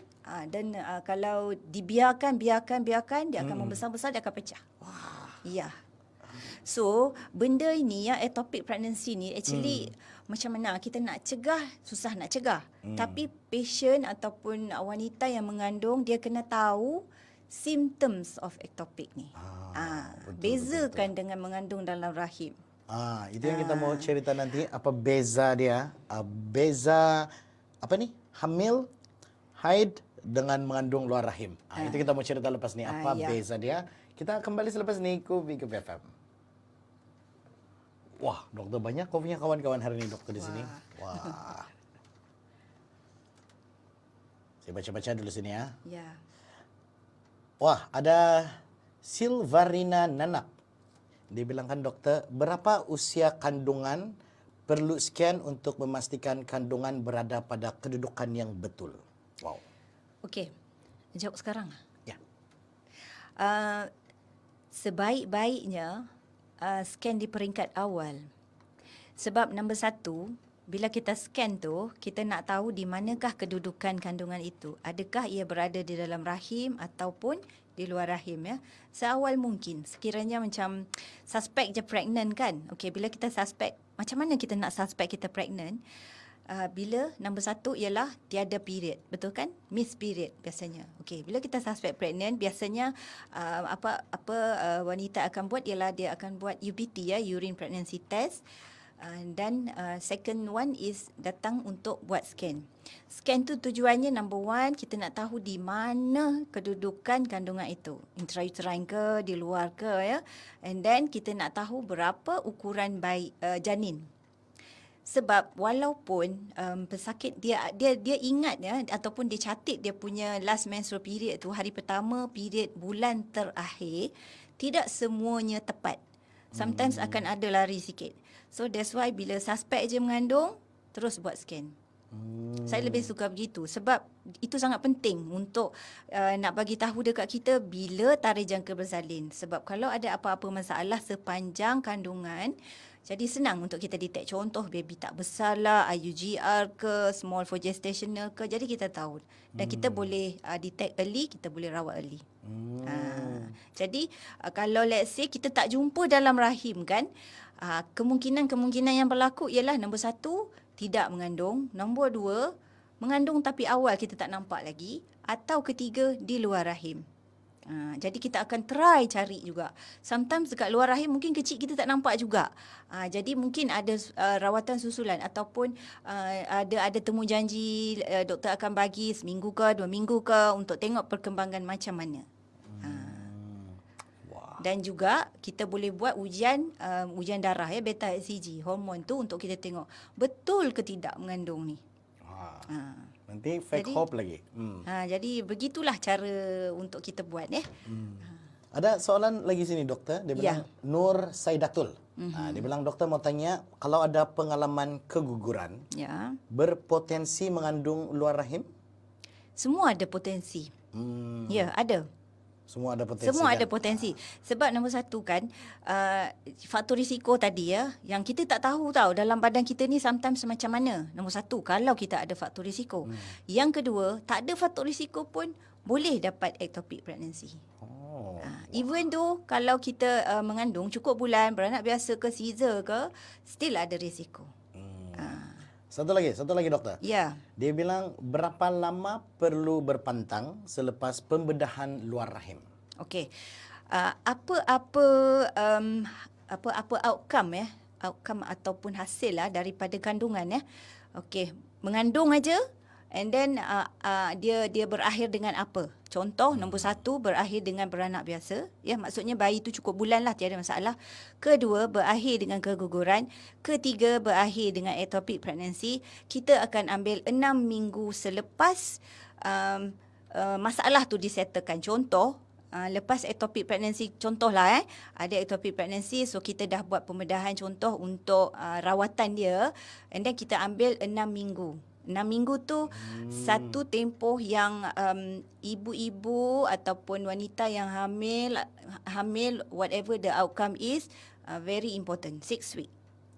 dan kalau dibiarkan biarkan biarkan dia akan hmm. membesar-besar dia akan pecah. Wah. Ya. Yeah. So, benda ini ya atopic eh, pregnancy ni actually hmm. macam mana kita nak cegah, susah nak cegah. Hmm. Tapi patient ataupun wanita yang mengandung dia kena tahu symptoms of ectopic ni. Ah, ha, betul, bezakan betul, dengan mengandung dalam rahim. Ah, itu yang kita ah. mau cerita nanti apa beza dia? Uh, beza apa ni? Hamil, haid dengan mengandung luar rahim. Ah, ah. itu kita mau cerita lepas ni apa ah, ya. beza dia? Kita kembali selepas ni ke BFM. Wah, dokter banyak kok punya kawan-kawan hari ini dokter di sini. Wah. Saya baca-baca dulu sini ya. Iya. Wah, ada Silvarina Nanak. Dibilangkan dokter, berapa usia kandungan perlu scan untuk memastikan kandungan berada pada kedudukan yang betul? Wow. Oke, okay. jawab sekarang. Lah. Ya. Uh, sebaik-baiknya uh, scan di peringkat awal. Sebab nombor satu, bila kita scan tu, kita nak tahu di manakah kedudukan kandungan itu. Adakah ia berada di dalam rahim ataupun di luar rahim ya. Seawal mungkin, sekiranya macam suspect je pregnant kan. Okey, bila kita suspect, macam mana kita nak suspect kita pregnant? uh, bila nombor satu ialah tiada period betul kan miss period biasanya okey bila kita suspect pregnant biasanya uh, apa apa uh, wanita akan buat ialah dia akan buat UPT ya urine pregnancy test dan uh, second one is datang untuk buat scan. Scan tu tujuannya number one kita nak tahu di mana kedudukan kandungan itu. Intrauterine ke, di luar ke ya. And then kita nak tahu berapa ukuran bayi uh, janin sebab walaupun um, pesakit dia dia dia ingat ya ataupun dia catat dia punya last menstrual period tu hari pertama period bulan terakhir tidak semuanya tepat sometimes hmm. akan ada lari sikit so that's why bila suspek je mengandung terus buat scan Hmm. Saya lebih suka begitu sebab itu sangat penting untuk uh, nak bagi tahu dekat kita bila tarikh jangka bersalin sebab kalau ada apa-apa masalah sepanjang kandungan jadi senang untuk kita detect contoh baby tak besar lah, IUGR ke, small for gestational ke. Jadi kita tahu. Dan hmm. kita boleh uh, detect early, kita boleh rawat early. Hmm. Ha. Jadi uh, kalau let's say kita tak jumpa dalam rahim kan, uh, kemungkinan-kemungkinan yang berlaku ialah nombor satu, tidak mengandung. Nombor dua, mengandung tapi awal kita tak nampak lagi. Atau ketiga, di luar rahim. Ha, jadi kita akan try cari juga. Sometimes dekat luar rahim mungkin kecil kita tak nampak juga. Ha, jadi mungkin ada uh, rawatan susulan ataupun uh, ada ada temu janji uh, doktor akan bagi seminggu ke dua minggu ke untuk tengok perkembangan macam mana. Ha. Hmm. Dan juga kita boleh buat ujian um, ujian darah ya beta HCG hormon tu untuk kita tengok betul ke tidak mengandung ni. Ah. Ha. Nanti fake jadi, hope lagi. Hmm. Ha, jadi begitulah cara untuk kita buat eh. Hmm. Ha. Ada soalan lagi sini doktor. Dia ya. bilang ya. Nur Saidatul. Mm-hmm. Ha, dia bilang doktor mau tanya kalau ada pengalaman keguguran, ya. berpotensi mengandung luar rahim? Semua ada potensi. Hmm. Ya ada. Semua ada potensi. Semua ada kan? potensi. Sebab nombor satu kan, uh, faktor risiko tadi ya, yang kita tak tahu tahu dalam badan kita ni sometimes macam mana. Nombor satu, kalau kita ada faktor risiko. Hmm. Yang kedua, tak ada faktor risiko pun boleh dapat ectopic pregnancy. Oh. Uh, even though kalau kita uh, mengandung cukup bulan, beranak biasa ke, caesar ke, still ada risiko. Hmm. Satu lagi, satu lagi dokter. Ya. Dia bilang berapa lama perlu berpantang selepas pembedahan luar rahim? Okey. Uh, ah, apa-apa um, apa-apa outcome ya, outcome ataupun hasil lah daripada kandungan ya. Okey, mengandung aja And then uh, uh, dia dia berakhir dengan apa? Contoh nombor satu berakhir dengan beranak biasa. Ya, maksudnya bayi itu cukup bulan lah tiada masalah. Kedua berakhir dengan keguguran. Ketiga berakhir dengan atopic pregnancy. Kita akan ambil enam minggu selepas um, uh, masalah tu disetelkan. Contoh Uh, lepas atopic pregnancy contohlah eh ada atopic pregnancy so kita dah buat pembedahan contoh untuk uh, rawatan dia and then kita ambil 6 minggu enam minggu tu hmm. satu tempoh yang um, ibu-ibu ataupun wanita yang hamil hamil whatever the outcome is uh, very important six week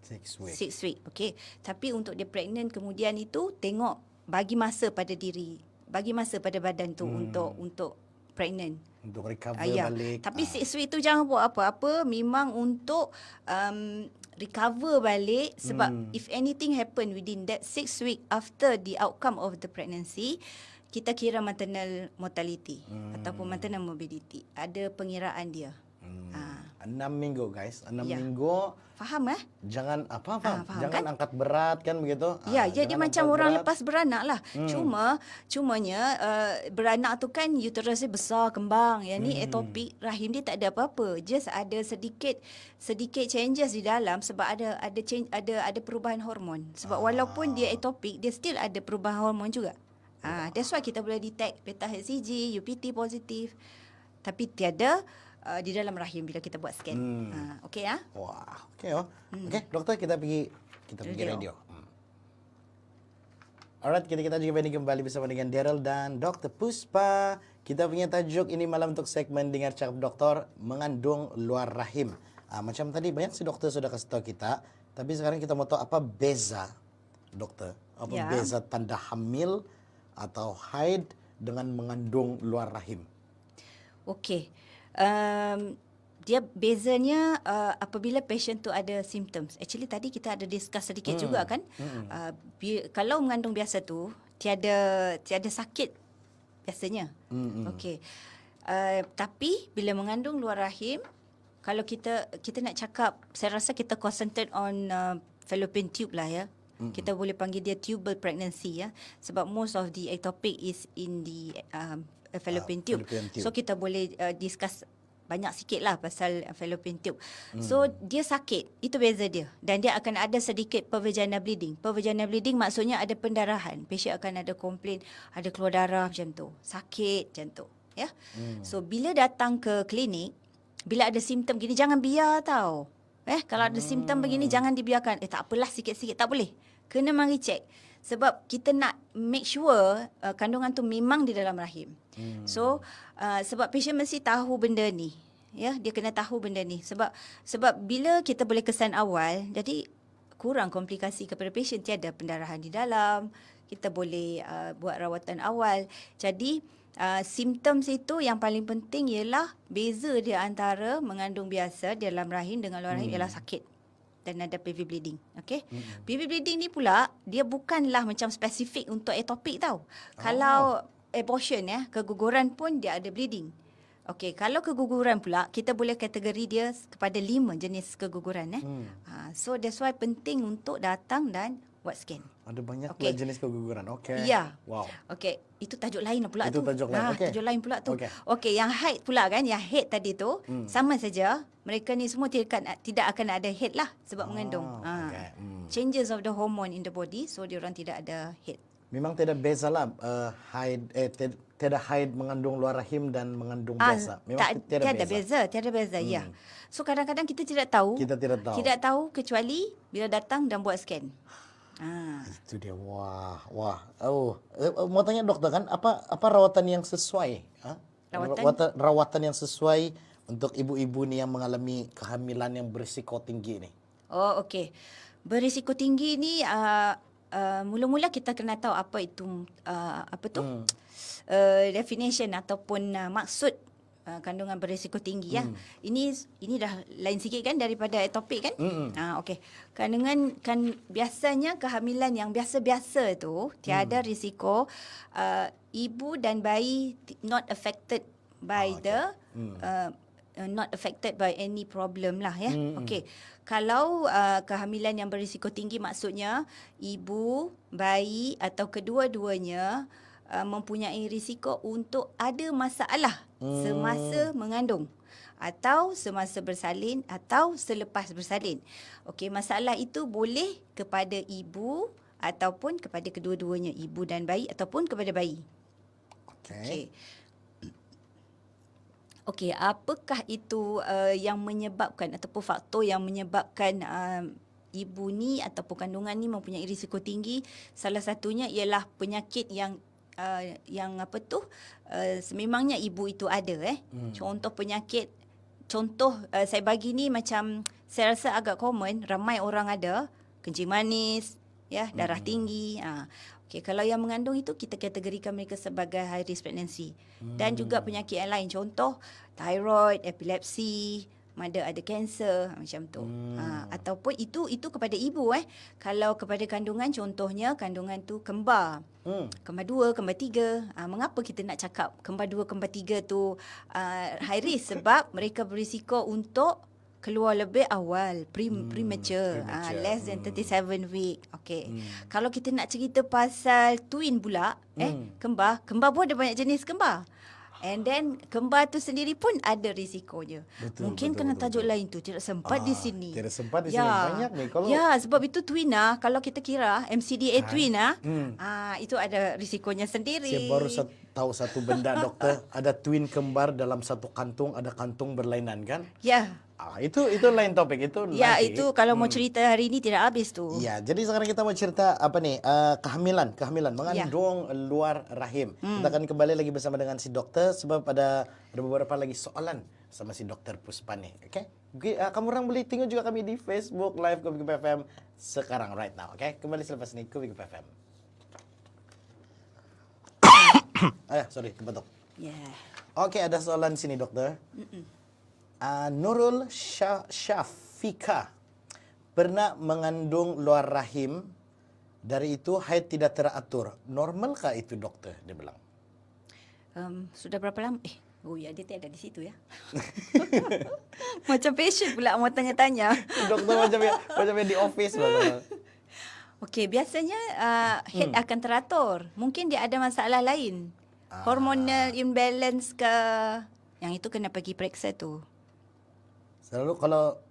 six week six week okay tapi untuk dia pregnant kemudian itu tengok bagi masa pada diri bagi masa pada badan tu hmm. untuk untuk pregnant untuk recover uh, ah, yeah. balik tapi ah. six week tu jangan buat apa-apa memang untuk um, recover balik sebab hmm. if anything happen within that six week after the outcome of the pregnancy kita kira maternal mortality hmm. ataupun maternal morbidity ada pengiraan dia hmm. ha enam minggu guys enam ya. minggu faham eh jangan apa ah, faham, ha, faham jangan kan? angkat berat kan begitu ya ha, jadi macam orang berat. lepas beranak lah hmm. cuma cumanya uh, beranak tu kan uterus dia besar kembang yang ni hmm. atopik rahim dia tak ada apa-apa just ada sedikit sedikit changes di dalam sebab ada ada change, ada ada perubahan hormon sebab ah. walaupun dia etopik dia still ada perubahan hormon juga ah. ha, that's why kita boleh detect beta hcg upt positif tapi tiada uh, di dalam rahim bila kita buat scan. Hmm. Uh, okey ya? Ha? Wah, okey oh. Hmm. Okey, doktor kita pergi kita radio. pergi radio. Hmm. Alright, kita kita juga berani kembali bersama dengan Daryl dan Dr. Puspa. Kita punya tajuk ini malam untuk segmen dengar cakap doktor mengandung luar rahim. Uh, macam tadi banyak si doktor sudah kasih tahu kita, tapi sekarang kita mau tahu apa beza doktor? Apa ya. beza tanda hamil atau haid dengan mengandung luar rahim? Okey um, dia bezanya uh, apabila patient tu ada symptoms. Actually tadi kita ada discuss sedikit hmm. juga kan. Hmm. Uh, kalau mengandung biasa tu tiada tiada sakit biasanya. Hmm. Okey. Uh, tapi bila mengandung luar rahim kalau kita kita nak cakap saya rasa kita concentrate on uh, fallopian tube lah ya. Hmm. Kita boleh panggil dia tubal pregnancy ya sebab most of the ectopic is in the um, uh, fallopian ah, tube. Fallopian tube. So kita boleh uh, discuss banyak sikit lah pasal uh, fallopian tube. Hmm. So dia sakit, itu beza dia. Dan dia akan ada sedikit pervagina bleeding. Pervagina bleeding maksudnya ada pendarahan. Patient akan ada komplain, ada keluar darah macam tu. Sakit macam tu. Ya? Hmm. So bila datang ke klinik, bila ada simptom gini, jangan biar tau. Eh, kalau ada hmm. simptom begini, hmm. jangan dibiarkan. Eh tak apalah, sikit-sikit tak boleh. Kena mari check sebab kita nak make sure uh, kandungan tu memang di dalam rahim. Hmm. So uh, sebab patient mesti tahu benda ni. Ya, dia kena tahu benda ni sebab sebab bila kita boleh kesan awal, jadi kurang komplikasi kepada patient tiada pendarahan di dalam, kita boleh uh, buat rawatan awal. Jadi Uh, simptoms itu yang paling penting ialah beza dia antara mengandung biasa di dalam rahim dengan luar rahim hmm. ialah sakit dan ada PV bleeding. Okay. Hmm. PV bleeding ni pula, dia bukanlah macam spesifik untuk atopik tau. Oh. Kalau abortion ya, keguguran pun dia ada bleeding. Okay, kalau keguguran pula, kita boleh kategori dia kepada lima jenis keguguran. Eh. Hmm. Ha, so, that's why penting untuk datang dan buat scan. Ada banyak okay. jenis keguguran. Okey. Ya. Yeah. Wow. Okey, itu tajuk lain pula itu tu. Itu tajuk lain. Ah, okay. Tajuk lain pula tu. Okey, okay. yang height pula kan, yang head tadi tu, hmm. sama saja. Mereka ni semua tidak akan, tidak akan ada head lah sebab oh, mengandung. Ah. Okay. Hmm. Changes of the hormone in the body so dia orang tidak ada head. Memang tidak bezalah uh, height eh, eh tiada haid mengandung luar rahim dan mengandung ah, biasa. Memang tak, tiada, tiada beza. beza. Tiada beza, ya. hmm. ya. So kadang-kadang kita tidak tahu. Kita tidak tahu. Tidak tahu kecuali bila datang dan buat scan. Ah. Itu dia. Wah, wah. Oh, eh, eh, mau tanya dokter kan, apa apa rawatan yang sesuai? Ah, rawatan? Rawatan, rawatan yang sesuai untuk ibu-ibu ni yang mengalami kehamilan yang berisiko tinggi ni. Oh, okey. Berisiko tinggi ni uh, uh, mula-mula kita kena tahu apa itu uh, apa tu? Hmm. Uh, definition ataupun uh, maksud Ah, kandungan berisiko tinggi ya. Hmm. Lah. Ini ini dah lain sikit kan daripada topik kan? Hmm, hmm. Ah okey. Kandungan kan biasanya kehamilan yang biasa-biasa tu tiada hmm. risiko uh, ibu dan bayi not affected by ah, okay. the uh, not affected by any problem lah ya. Hmm. Okey. Kalau uh, kehamilan yang berisiko tinggi maksudnya ibu, bayi atau kedua-duanya uh, mempunyai risiko untuk ada masalah hmm. semasa mengandung atau semasa bersalin atau selepas bersalin. Okey, masalah itu boleh kepada ibu ataupun kepada kedua-duanya ibu dan bayi ataupun kepada bayi. Okey. Okey, apakah itu uh, yang menyebabkan ataupun faktor yang menyebabkan uh, ibu ni ataupun kandungan ni mempunyai risiko tinggi? Salah satunya ialah penyakit yang Uh, yang apa tu uh, sememangnya ibu itu ada eh hmm. contoh penyakit contoh uh, saya bagi ni macam saya rasa agak common ramai orang ada kencing manis ya darah hmm. tinggi uh. okey kalau yang mengandung itu kita kategorikan mereka sebagai high risk pregnancy hmm. dan juga penyakit yang lain contoh thyroid epilepsi mother ada kanser macam tu. Hmm. Ha ataupun itu itu kepada ibu eh. Kalau kepada kandungan contohnya kandungan tu kembar. Hmm. Kembar dua, kembar tiga. Ha, mengapa kita nak cakap kembar dua, kembar tiga tu uh, high risk *laughs* sebab mereka berisiko untuk keluar lebih awal, prim, hmm. premature, ha, premature. Ha, less than hmm. 37 week. Okay. Hmm. Kalau kita nak cerita pasal twin pula eh hmm. kembar, kembar pun ada banyak jenis kembar. And then kembar tu sendiri pun ada risikonya. Betul, Mungkin betul, kena betul, tajuk betul. lain tu tidak sempat ah, di sini. Tidak sempat di ya. sini banyak ni kalau Ya, sebab itu twin ah kalau kita kira MCDA ah. twin ah, hmm. ah itu ada risikonya sendiri. Saya baru sat- tahu satu benda doktor, *laughs* ada twin kembar dalam satu kantung, ada kantung berlainan kan? Ya. Ah, itu itu lain topik itu. Ya, lagi. itu kalau hmm. mau cerita hari ini tidak habis tuh. Ya, jadi sekarang kita mau cerita apa nih? Eh, uh, kehamilan, kehamilan mengandung ya. luar rahim. Hmm. Kita akan kembali lagi bersama dengan si dokter sebab ada ada beberapa lagi soalan sama si dokter Puspa nih. Oke. Okay? Uh, eh, kamu orang boleh tengok juga kami di Facebook Live Kubik FM sekarang right now, oke? Okay? Kembali selepas ini Kubik FM. ah, *coughs* eh, sorry, kebetok. Yeah. Oke, okay, ada soalan sini, Dokter. Mm -mm uh, Nurul Syafika pernah mengandung luar rahim dari itu haid tidak teratur. Normalkah itu doktor? Dia bilang. Um, sudah berapa lama? Eh, Oh ya, dia tiada di situ ya. *laughs* macam patient pula mau tanya-tanya. *laughs* Doktor macam yang, macam yang di office pula. Okey, biasanya uh, hmm. akan teratur. Mungkin dia ada masalah lain. Ah. Hormonal imbalance ke. Yang itu kena pergi periksa tu. Selalu kalau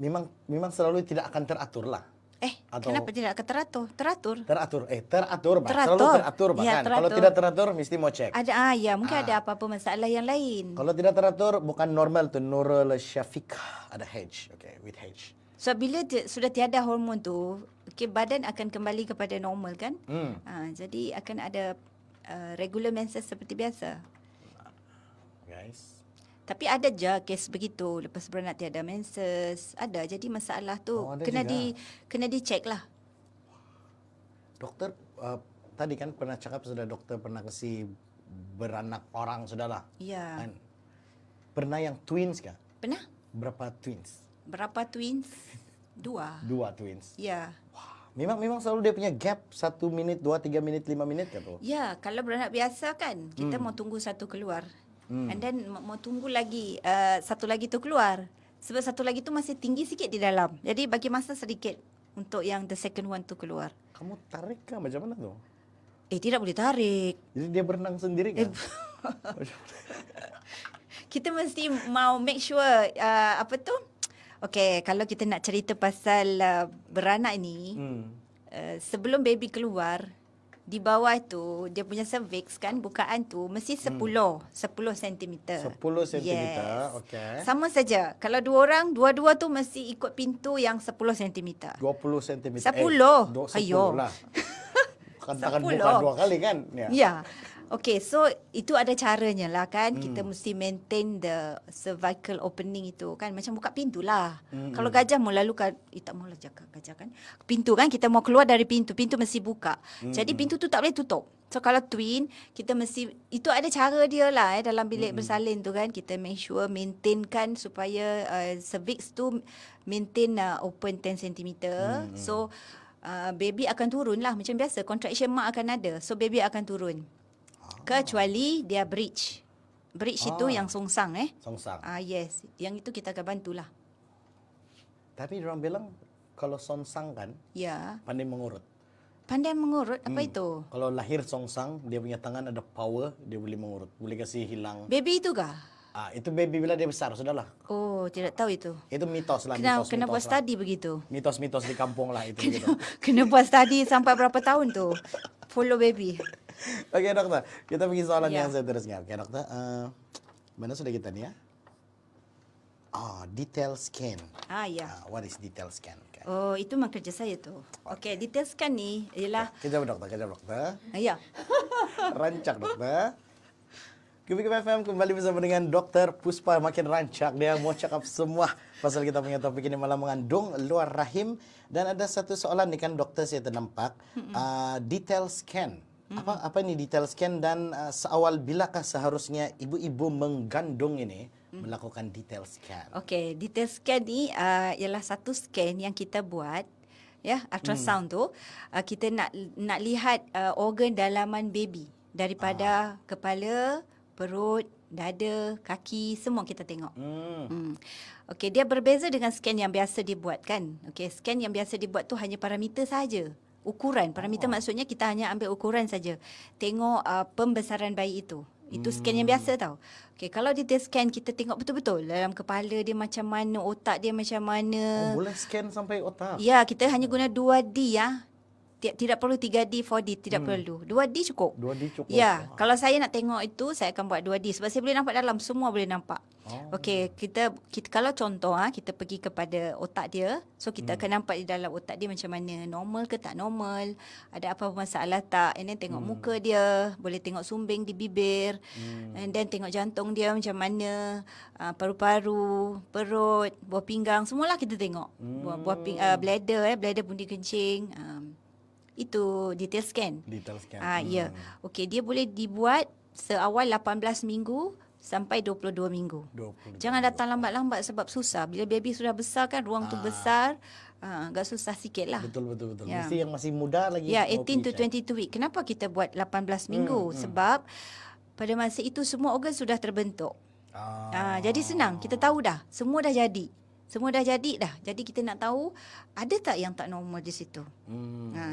memang memang selalu tidak akan teratur lah. Eh, Atau kenapa tidak akan teratur? Teratur. Teratur. Eh, teratur, bah. teratur. Selalu teratur, ya, bahkan. Ya, teratur. Kalau tidak teratur, mesti mau cek. Ada, ah, ya, mungkin ah. ada apa-apa masalah yang lain. Kalau tidak teratur, bukan normal tu. Nurul Syafiq ada hedge. Okay, with hedge. So, bila ti- sudah tiada hormon tu, okay, badan akan kembali kepada normal, kan? Hmm. Ah, jadi, akan ada uh, regular menses seperti biasa. Guys. Nice. Tapi ada je kes begitu lepas beranak tiada menses. Ada jadi masalah tu oh, kena juga. di kena di dicek lah. Doktor uh, eh, tadi kan pernah cakap sudah doktor pernah kasi beranak orang sudah sudahlah. Iya. Kan? Pernah yang twins kah? Pernah. Berapa twins? Berapa twins? Dua. Dua twins. Iya. Memang memang selalu dia punya gap satu minit, dua, tiga minit, lima minit kan? tu? Ya, kalau beranak biasa kan, kita hmm. mau tunggu satu keluar hmm. and then mau, mau tunggu lagi uh, satu lagi tu keluar sebab satu lagi tu masih tinggi sikit di dalam jadi bagi masa sedikit untuk yang the second one tu keluar kamu tarik ke macam mana tu eh tidak boleh tarik jadi dia berenang sendiri kan eh, *laughs* kita mesti mau make sure uh, apa tu okey kalau kita nak cerita pasal uh, beranak ni hmm. uh, sebelum baby keluar di bawah tu dia punya cervix kan bukaan tu mesti 10 hmm. 10 cm 10 cm yes. okey sama saja kalau dua orang dua-dua tu mesti ikut pintu yang 10 cm 20 cm 10 eh, 10 lah *laughs* kan tangan buka dua kali kan ya yeah. Okay, so itu ada caranya lah kan. Hmm. Kita mesti maintain the cervical opening itu kan. Macam buka pintu lah. Hmm. Kalau hmm. gajah mau lalu kan, eh tak maulah jaga gajah kan. Pintu kan, kita mau keluar dari pintu. Pintu mesti buka. Hmm. Jadi hmm. pintu tu tak boleh tutup. So kalau twin, kita mesti, itu ada cara dia lah eh, dalam bilik hmm. hmm. bersalin tu kan. Kita make sure maintainkan supaya uh, cervix tu maintain uh, open 10 cm. Hmm. So, uh, baby akan turun lah. Macam biasa, contraction mak akan ada. So baby akan turun. Kecuali dia bridge. Bridge ah. itu yang songsang eh. Songsang. Ah yes, yang itu kita akan bantulah. Tapi orang bilang kalau songsang kan, ya. pandai mengurut. Pandai mengurut apa hmm. itu? Kalau lahir songsang, dia punya tangan ada power, dia boleh mengurut. Boleh kasih hilang. Baby itu kah? Ah, itu baby bila dia besar, sudahlah. Oh, tidak tahu itu. Itu mitos lah. Kenapa mitos, kena mitos buat lah. study begitu. Mitos-mitos di kampung lah itu. kena, gitu. *laughs* kena buat study sampai berapa tahun tu? Follow baby. Oke okay, dokter, kita pergi soalan yeah. yang saya teruskan. Oke okay, dokter, uh, mana sudah kita nih ya? Oh, detail scan. Ah ya. Yeah. Uh, what is detail scan? Okay. Oh, itu mak kerja saya tu. Okay, okay detail scan ni ialah... Okay, kejap dokter, kejap dokter. Ya. *laughs* rancak dokter. Kubik FM kembali bersama dengan dokter Puspa makin rancak. Dia mau cakap semua pasal kita punya topik ini malam mengandung luar rahim. Dan ada satu soalan ni kan dokter saya ternampak. Uh, detail scan. -hmm. apa apa ini detail scan dan uh, seawal bilakah seharusnya ibu-ibu menggandung ini mm -hmm. melakukan detail scan? Okey, detail scan ni uh, ialah satu scan yang kita buat ya ultrasound mm. tu uh, kita nak nak lihat uh, organ dalaman baby daripada uh. kepala, perut, dada, kaki semua kita tengok. Mm. Mm. Okey, dia berbeza dengan scan yang biasa dibuat kan? Okey, scan yang biasa dibuat tu hanya parameter saja ukuran parameter oh. maksudnya kita hanya ambil ukuran saja tengok uh, pembesaran bayi itu itu hmm. scan yang biasa tau Okay, kalau dia scan kita tengok betul-betul dalam kepala dia macam mana otak dia macam mana oh, boleh scan sampai otak ya kita hanya guna 2D ya tidak perlu 3D, 4D, tidak hmm. perlu. 2D cukup. 2D cukup. Ya, ah. kalau saya nak tengok itu saya akan buat 2D sebab saya boleh nampak dalam semua boleh nampak. Oh. Okey, kita, kita kalau contoh ah kita pergi kepada otak dia, so kita hmm. akan nampak di dalam otak dia macam mana, normal ke tak normal, ada apa-apa masalah tak. And then tengok hmm. muka dia, boleh tengok sumbing di bibir. Hmm. And then tengok jantung dia macam mana, uh, paru-paru, perut, buah pinggang, semualah kita tengok. Hmm. Buah buah ping, uh, bladder eh, bladder pundi kencing. Um, itu detail scan. Detail scan. Ah ya. hmm. ya. Okey, dia boleh dibuat seawal 18 minggu sampai 22 minggu. 22 Jangan datang lambat-lambat sebab susah. Bila baby sudah besar kan ruang ah. tu besar, ah, agak susah sikit lah. Betul betul betul. Yeah. Mesti yang masih muda lagi. Ya, yeah, 18 to 22 kan? week. Kenapa kita buat 18 hmm, minggu? Hmm. Sebab pada masa itu semua organ sudah terbentuk. Ah. ah, jadi senang. Kita tahu dah, semua dah jadi. Semua dah jadi dah. Jadi kita nak tahu ada tak yang tak normal di situ. Hmm. Ha.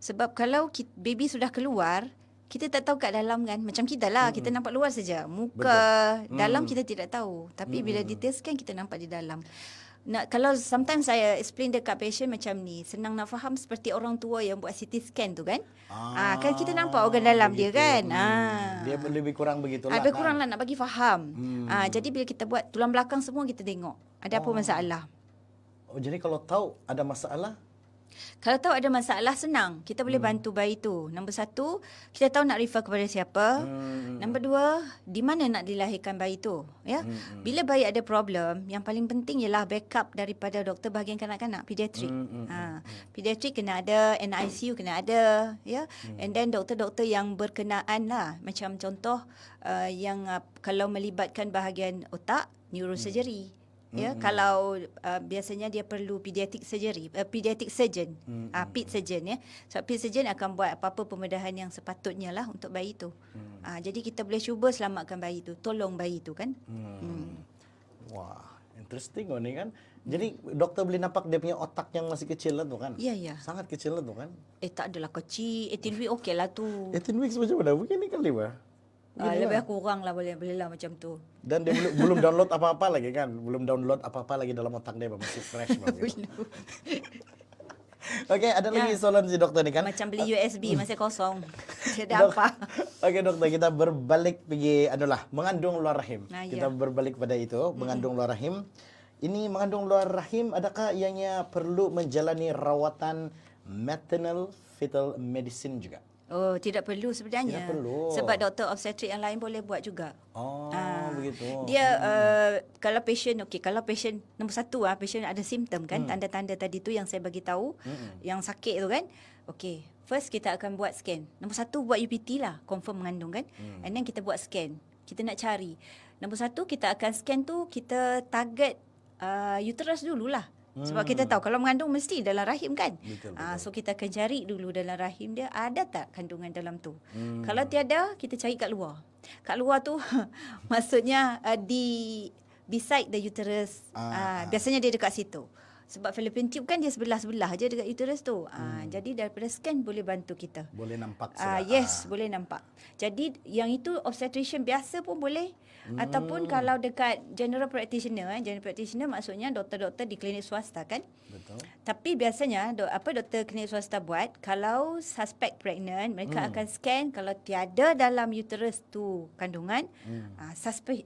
Sebab kalau kita, baby sudah keluar, kita tak tahu kat dalam kan. Macam kita lah, hmm. kita nampak luar saja. Muka, Betul. dalam hmm. kita tidak tahu. Tapi hmm. bila diteskan kita nampak di dalam nak kalau sometimes saya explain dekat patient macam ni senang nak faham seperti orang tua yang buat CT scan tu kan ah, ah kan kita ah, nampak organ dalam begitu. dia kan hmm. ah dia lebih kurang begitu. ah, lebih kan? kurang lah nak bagi faham hmm. ah jadi bila kita buat tulang belakang semua kita tengok ada oh. apa masalah oh jadi kalau tahu ada masalah kalau tahu ada masalah senang, kita boleh hmm. bantu bayi tu. Nombor satu, kita tahu nak refer kepada siapa. Hmm. Nombor dua, di mana nak dilahirkan bayi tu, ya? Hmm. Bila bayi ada problem, yang paling penting ialah backup daripada doktor bahagian kanak-kanak, pediatrik. Hmm. hmm ha. Hmm, hmm. Pediatrik kena ada, NICU kena ada, ya. Hmm. And then doktor-doktor yang berkenaan lah, macam contoh uh, yang uh, kalau melibatkan bahagian otak, neurosurgery. Hmm ya kalau uh, biasanya dia perlu pediatric surgery uh, pediatric surgeon mm-hmm. uh, ah, ped surgeon ya so ped surgeon akan buat apa-apa pembedahan yang sepatutnya lah untuk bayi tu mm. uh, jadi kita boleh cuba selamatkan bayi tu tolong bayi tu kan mm. Mm. wah interesting oh, ni kan jadi doktor boleh nampak dia punya otak yang masih kecil lah tu kan? Ya, ya. Sangat kecil lah tu kan? Eh tak adalah kecil. 18 week okey lah tu. 18 week macam mana? Mungkin ni kali lah. Uh, lebih lah. kurang lah boleh boleh lah macam tu. Dan dia belum belum *laughs* download apa-apa lagi kan? Belum download apa-apa lagi dalam otak dia masih fresh *laughs* masih. Oke, okay, ada lagi ya. soalan si dokter nih kan? Macam beli ah. USB uh, masih kosong. *laughs* Tidak dok- apa. Oke, okay, dokter, kita berbalik pergi adalah mengandung luar rahim. Nah, iya. Kita berbalik pada itu, hmm. mengandung luar rahim. Ini mengandung luar rahim adakah ianya perlu menjalani rawatan maternal fetal medicine juga? Oh, tidak perlu sebenarnya. Tidak perlu. Sebab doktor obstetrik yang lain boleh buat juga. Oh, ha. begitu. Dia hmm. uh, kalau patient okey, kalau patient nombor satu ah, patient ada simptom kan, hmm. tanda-tanda tadi tu yang saya bagi tahu, hmm. yang sakit tu kan. Okey, first kita akan buat scan. Nombor satu buat UPT lah, confirm mengandung kan. Hmm. And then kita buat scan. Kita nak cari. Nombor satu kita akan scan tu kita target uh, uterus dululah. Sebab kita hmm. tahu kalau mengandung mesti dalam rahim kan. Betul, ah, betul. Aa, so kita akan cari dulu dalam rahim dia ada tak kandungan dalam tu. Hmm. Kalau tiada kita cari kat luar. Kat luar tu *laughs* maksudnya uh, di beside the uterus. Ah, uh, biasanya dia dekat situ sebab Filipin tube kan dia sebelah-sebelah aja dekat uterus tu. Ah, hmm. Uh, jadi daripada scan boleh bantu kita. Boleh nampak ah, sebab, uh, yes, ah. boleh nampak. Jadi yang itu obstetrician biasa pun boleh hmm. ataupun kalau dekat general practitioner eh, general practitioner maksudnya doktor-doktor di klinik swasta kan. Betul. Tapi biasanya do, apa doktor klinik swasta buat kalau suspek pregnant, mereka hmm. akan scan kalau tiada dalam uterus tu kandungan hmm. uh,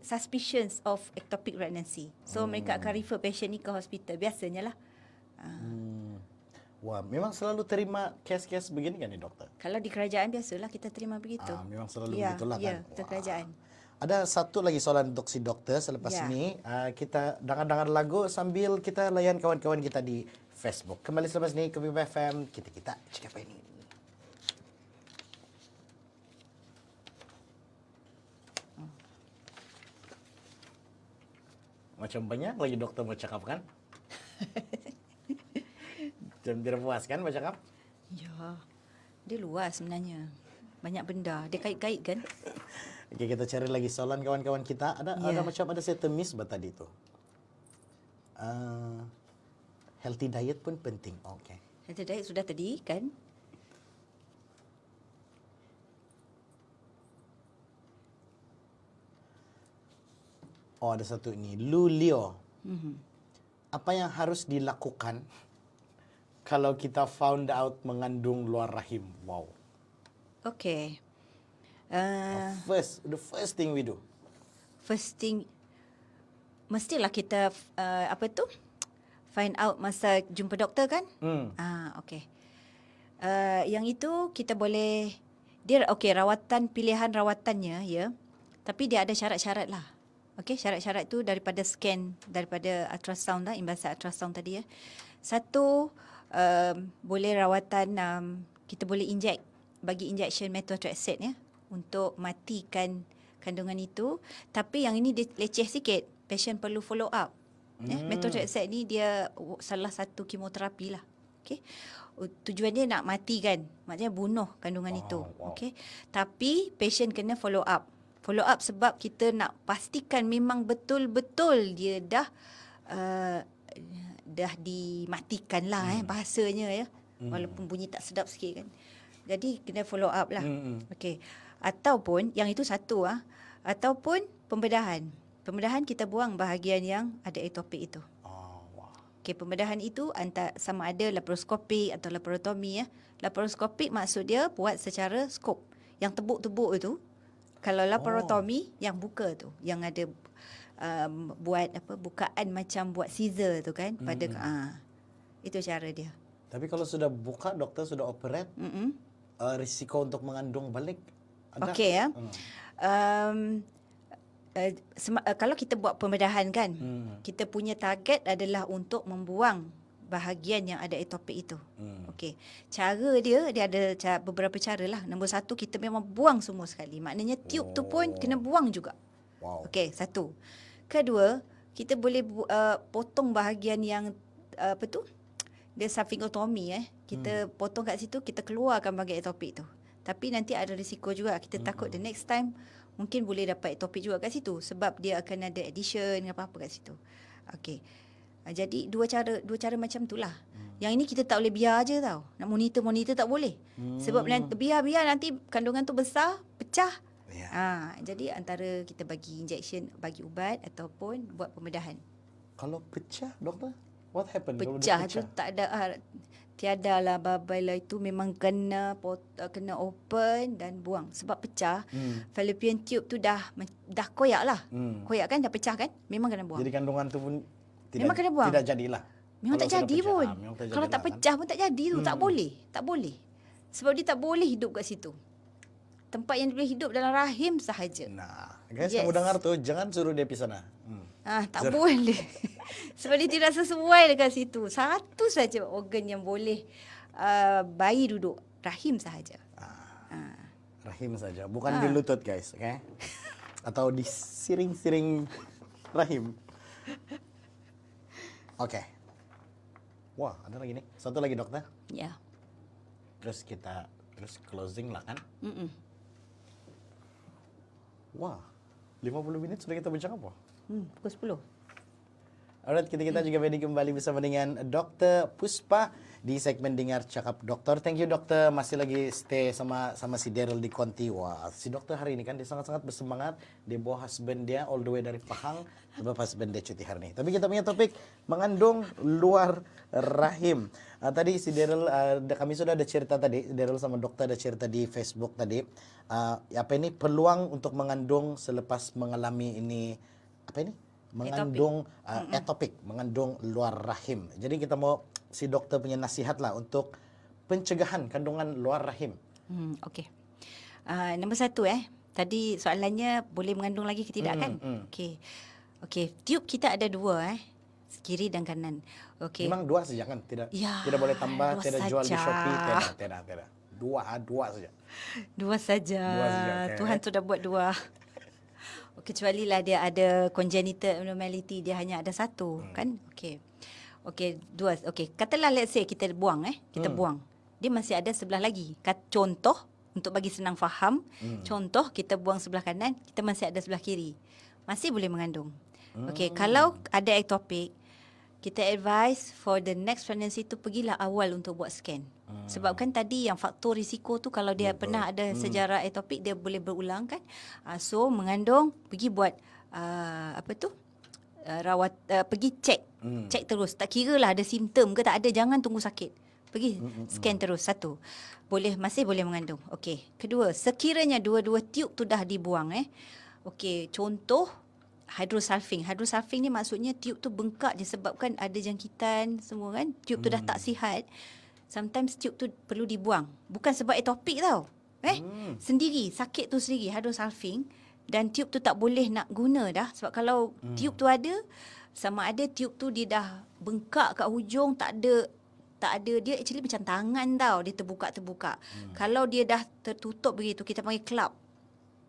suspicions of ectopic pregnancy. So hmm. mereka akan hmm. refer patient ni ke hospital biasanya lah. Hmm. Wah, memang selalu terima kes-kes begini kan ni doktor? Kalau di kerajaan biasalah kita terima begitu. Ah, memang selalu ya, begitulah ya, kan. Ya, kerajaan. Ada satu lagi soalan untuk si doktor selepas ya. ini. Uh, ah, kita dengar-dengar lagu sambil kita layan kawan-kawan kita di Facebook. Kembali selepas ini ke FM kita-kita cakap ini. Hmm. Macam banyak lagi doktor mau cakap kan? *laughs* Macam dia puas kan macam cakap? Ya. Dia luas sebenarnya. Banyak benda. Dia kait-kait kan? Okey, kita cari lagi soalan kawan-kawan kita. Ada yeah. ada macam ada saya termiss bah tadi tu. Uh, healthy diet pun penting. okay Healthy diet sudah tadi kan? Oh, ada satu ini. Lulio Mm-hmm. Apa yang harus dilakukan kalau kita found out mengandung luar rahim. Wow. Okay. Uh, first, the first thing we do. First thing, mestilah kita uh, apa tu? Find out masa jumpa doktor kan? Hmm. Ah, okay. Uh, yang itu kita boleh dia okay rawatan pilihan rawatannya ya. Yeah. Tapi dia ada syarat-syarat lah. Okay, syarat-syarat tu daripada scan, daripada ultrasound lah, imbasan ultrasound tadi ya. Satu, uh, boleh rawatan um, kita boleh inject bagi injection methotrexate ya untuk matikan kandungan itu tapi yang ini dia leceh sikit patient perlu follow up ya, hmm. eh, methotrexate ni dia salah satu kemoterapi lah okey tujuannya nak matikan maksudnya bunuh kandungan wow, itu wow. okey tapi patient kena follow up follow up sebab kita nak pastikan memang betul-betul dia dah uh, dah dimatikan lah eh, hmm. eh, bahasanya ya. Hmm. Walaupun bunyi tak sedap sikit kan. Jadi kena follow up lah. Hmm. hmm. Okay. Ataupun, yang itu satu ah. Ataupun pembedahan. Pembedahan kita buang bahagian yang ada atopik itu. Ah, okay, pembedahan itu antara sama ada laparoskopi atau laparotomi ya. laparoskopi maksud dia buat secara skop. Yang tebuk-tebuk itu. Kalau laparotomi oh. yang buka tu, yang ada um, buat apa bukaan macam buat scissor tu kan hmm pada uh, itu cara dia. Tapi kalau sudah buka doktor sudah operate, mm-hmm. uh, risiko untuk mengandung balik ada. Okey ya. Mm. Um, Uh, uh, kalau kita buat pembedahan kan hmm. kita punya target adalah untuk membuang bahagian yang ada atopik itu hmm. okey cara dia dia ada c- beberapa cara lah nombor satu kita memang buang semua sekali maknanya tube oh. tu pun kena oh. buang juga wow. okey satu Kedua, kita boleh uh, potong bahagian yang uh, apa tu? Dia sphincterotomy eh. Kita hmm. potong kat situ, kita keluarkan bahagian ectopic tu. Tapi nanti ada risiko juga. Kita hmm. takut the next time mungkin boleh dapat ectopic juga kat situ sebab dia akan ada addition apa-apa kat situ. Okey. Uh, jadi dua cara dua cara macam itulah. Hmm. Yang ini kita tak boleh biar aja tau. Nak monitor monitor tak boleh. Hmm. Sebab biar biar nanti kandungan tu besar, pecah, Yeah. Ya. Ha, jadi antara kita bagi injection, bagi ubat ataupun buat pembedahan. Kalau pecah, doktor? What happened? Pecah, pecah? tu tak ada ha, tiada lah babai lah itu memang kena pot, ah, kena open dan buang sebab pecah hmm. fallopian tube tu dah dah koyak lah. Hmm. Koyak kan dah pecah kan? Memang kena buang. Jadi kandungan tu pun tidak memang kena buang. tidak jadilah. Memang Kalau tak jadi pecah, pun. Ha, Kalau tak kan? pecah kan? pun tak jadi tu, hmm. tak boleh. Tak boleh. Sebab dia tak boleh hidup kat situ tempat yang dia boleh hidup dalam rahim sahaja. Nah, guys, yes. kamu dengar tu, jangan suruh dia pergi sana. Hmm. Ah, tak Zer. boleh. *laughs* Sebab dia tidak sesuai dengan situ. Satu saja organ yang boleh uh, bayi duduk rahim sahaja. Ah. ah. Rahim sahaja, bukan ah. di lutut, guys, okay? Atau di siring-siring rahim. Okay. Wah, ada lagi nih. Satu lagi, dokter. Ya. Yeah. Terus kita terus closing lah kan. Mm-mm. Wah, 50 menit sudah kita bincang apa? Hmm, pukul 10. Alright, kita kita juga berdiri kembali bersama dengan Dokter Puspa di segmen dengar cakap dokter. Thank you dokter masih lagi stay sama sama si Daryl di Konti. Wah, si dokter hari ini kan dia sangat-sangat bersemangat. Dia bawa husband dia all the way dari Pahang sebab husband dia cuti hari ini. Tapi kita punya topik mengandung luar rahim. uh, tadi si Daryl, uh, kami sudah ada cerita tadi, Daryl sama dokter ada cerita di Facebook tadi. Uh, apa ini peluang untuk mengandung selepas mengalami ini apa ini mengandung uh, etopik, mengandung luar rahim. Jadi kita mau si dokter punya nasihat lah untuk pencegahan kandungan luar rahim. Hmm, Okey. Uh, nombor satu eh. Tadi soalannya boleh mengandung lagi ke tidak hmm, kan? Hmm. Okey. Okey, tiup kita ada dua eh kiri dan kanan. Okey. Memang dua saja kan? Tidak ya, tidak boleh tambah, tidak jual di Shopee, tidak, tidak, tidak, Dua, ah, dua saja. Dua saja. Okay. Tuhan sudah buat dua. *laughs* Kecuali lah dia ada congenital abnormality, dia hanya ada satu, hmm. kan? Okey. Okey, dua. Okey, katalah let's say kita buang eh, kita hmm. buang. Dia masih ada sebelah lagi. Contoh untuk bagi senang faham, hmm. contoh kita buang sebelah kanan, kita masih ada sebelah kiri. Masih boleh mengandung. Hmm. Okey, kalau ada ectopic, kita advise for the next pregnancy tu pergilah awal untuk buat scan. Uh. Sebab kan tadi yang faktor risiko tu kalau dia ya, Betul. pernah ada hmm. sejarah atopik dia boleh berulang kan. Uh, so mengandung pergi buat uh, apa tu? Uh, rawat uh, pergi check. Hmm. Check terus. Tak kira lah ada simptom ke tak ada jangan tunggu sakit. Pergi hmm, hmm, hmm. scan terus satu. Boleh masih boleh mengandung. Okey. Kedua, sekiranya dua-dua tube tu dah dibuang eh. Okey, contoh hydrosulfing. Hydrosulfing ni maksudnya tiub tu bengkak disebabkan ada jangkitan semua kan. Tiub tu dah hmm. tak sihat. Sometimes tiub tu perlu dibuang. Bukan sebab etopik tau. Eh, hmm. sendiri sakit tu sendiri hydrosulfing dan tiub tu tak boleh nak guna dah sebab kalau hmm. tiub tu ada sama ada tiub tu dia dah bengkak kat hujung tak ada tak ada dia actually macam tangan tau dia terbuka terbuka. Hmm. Kalau dia dah tertutup begitu kita panggil club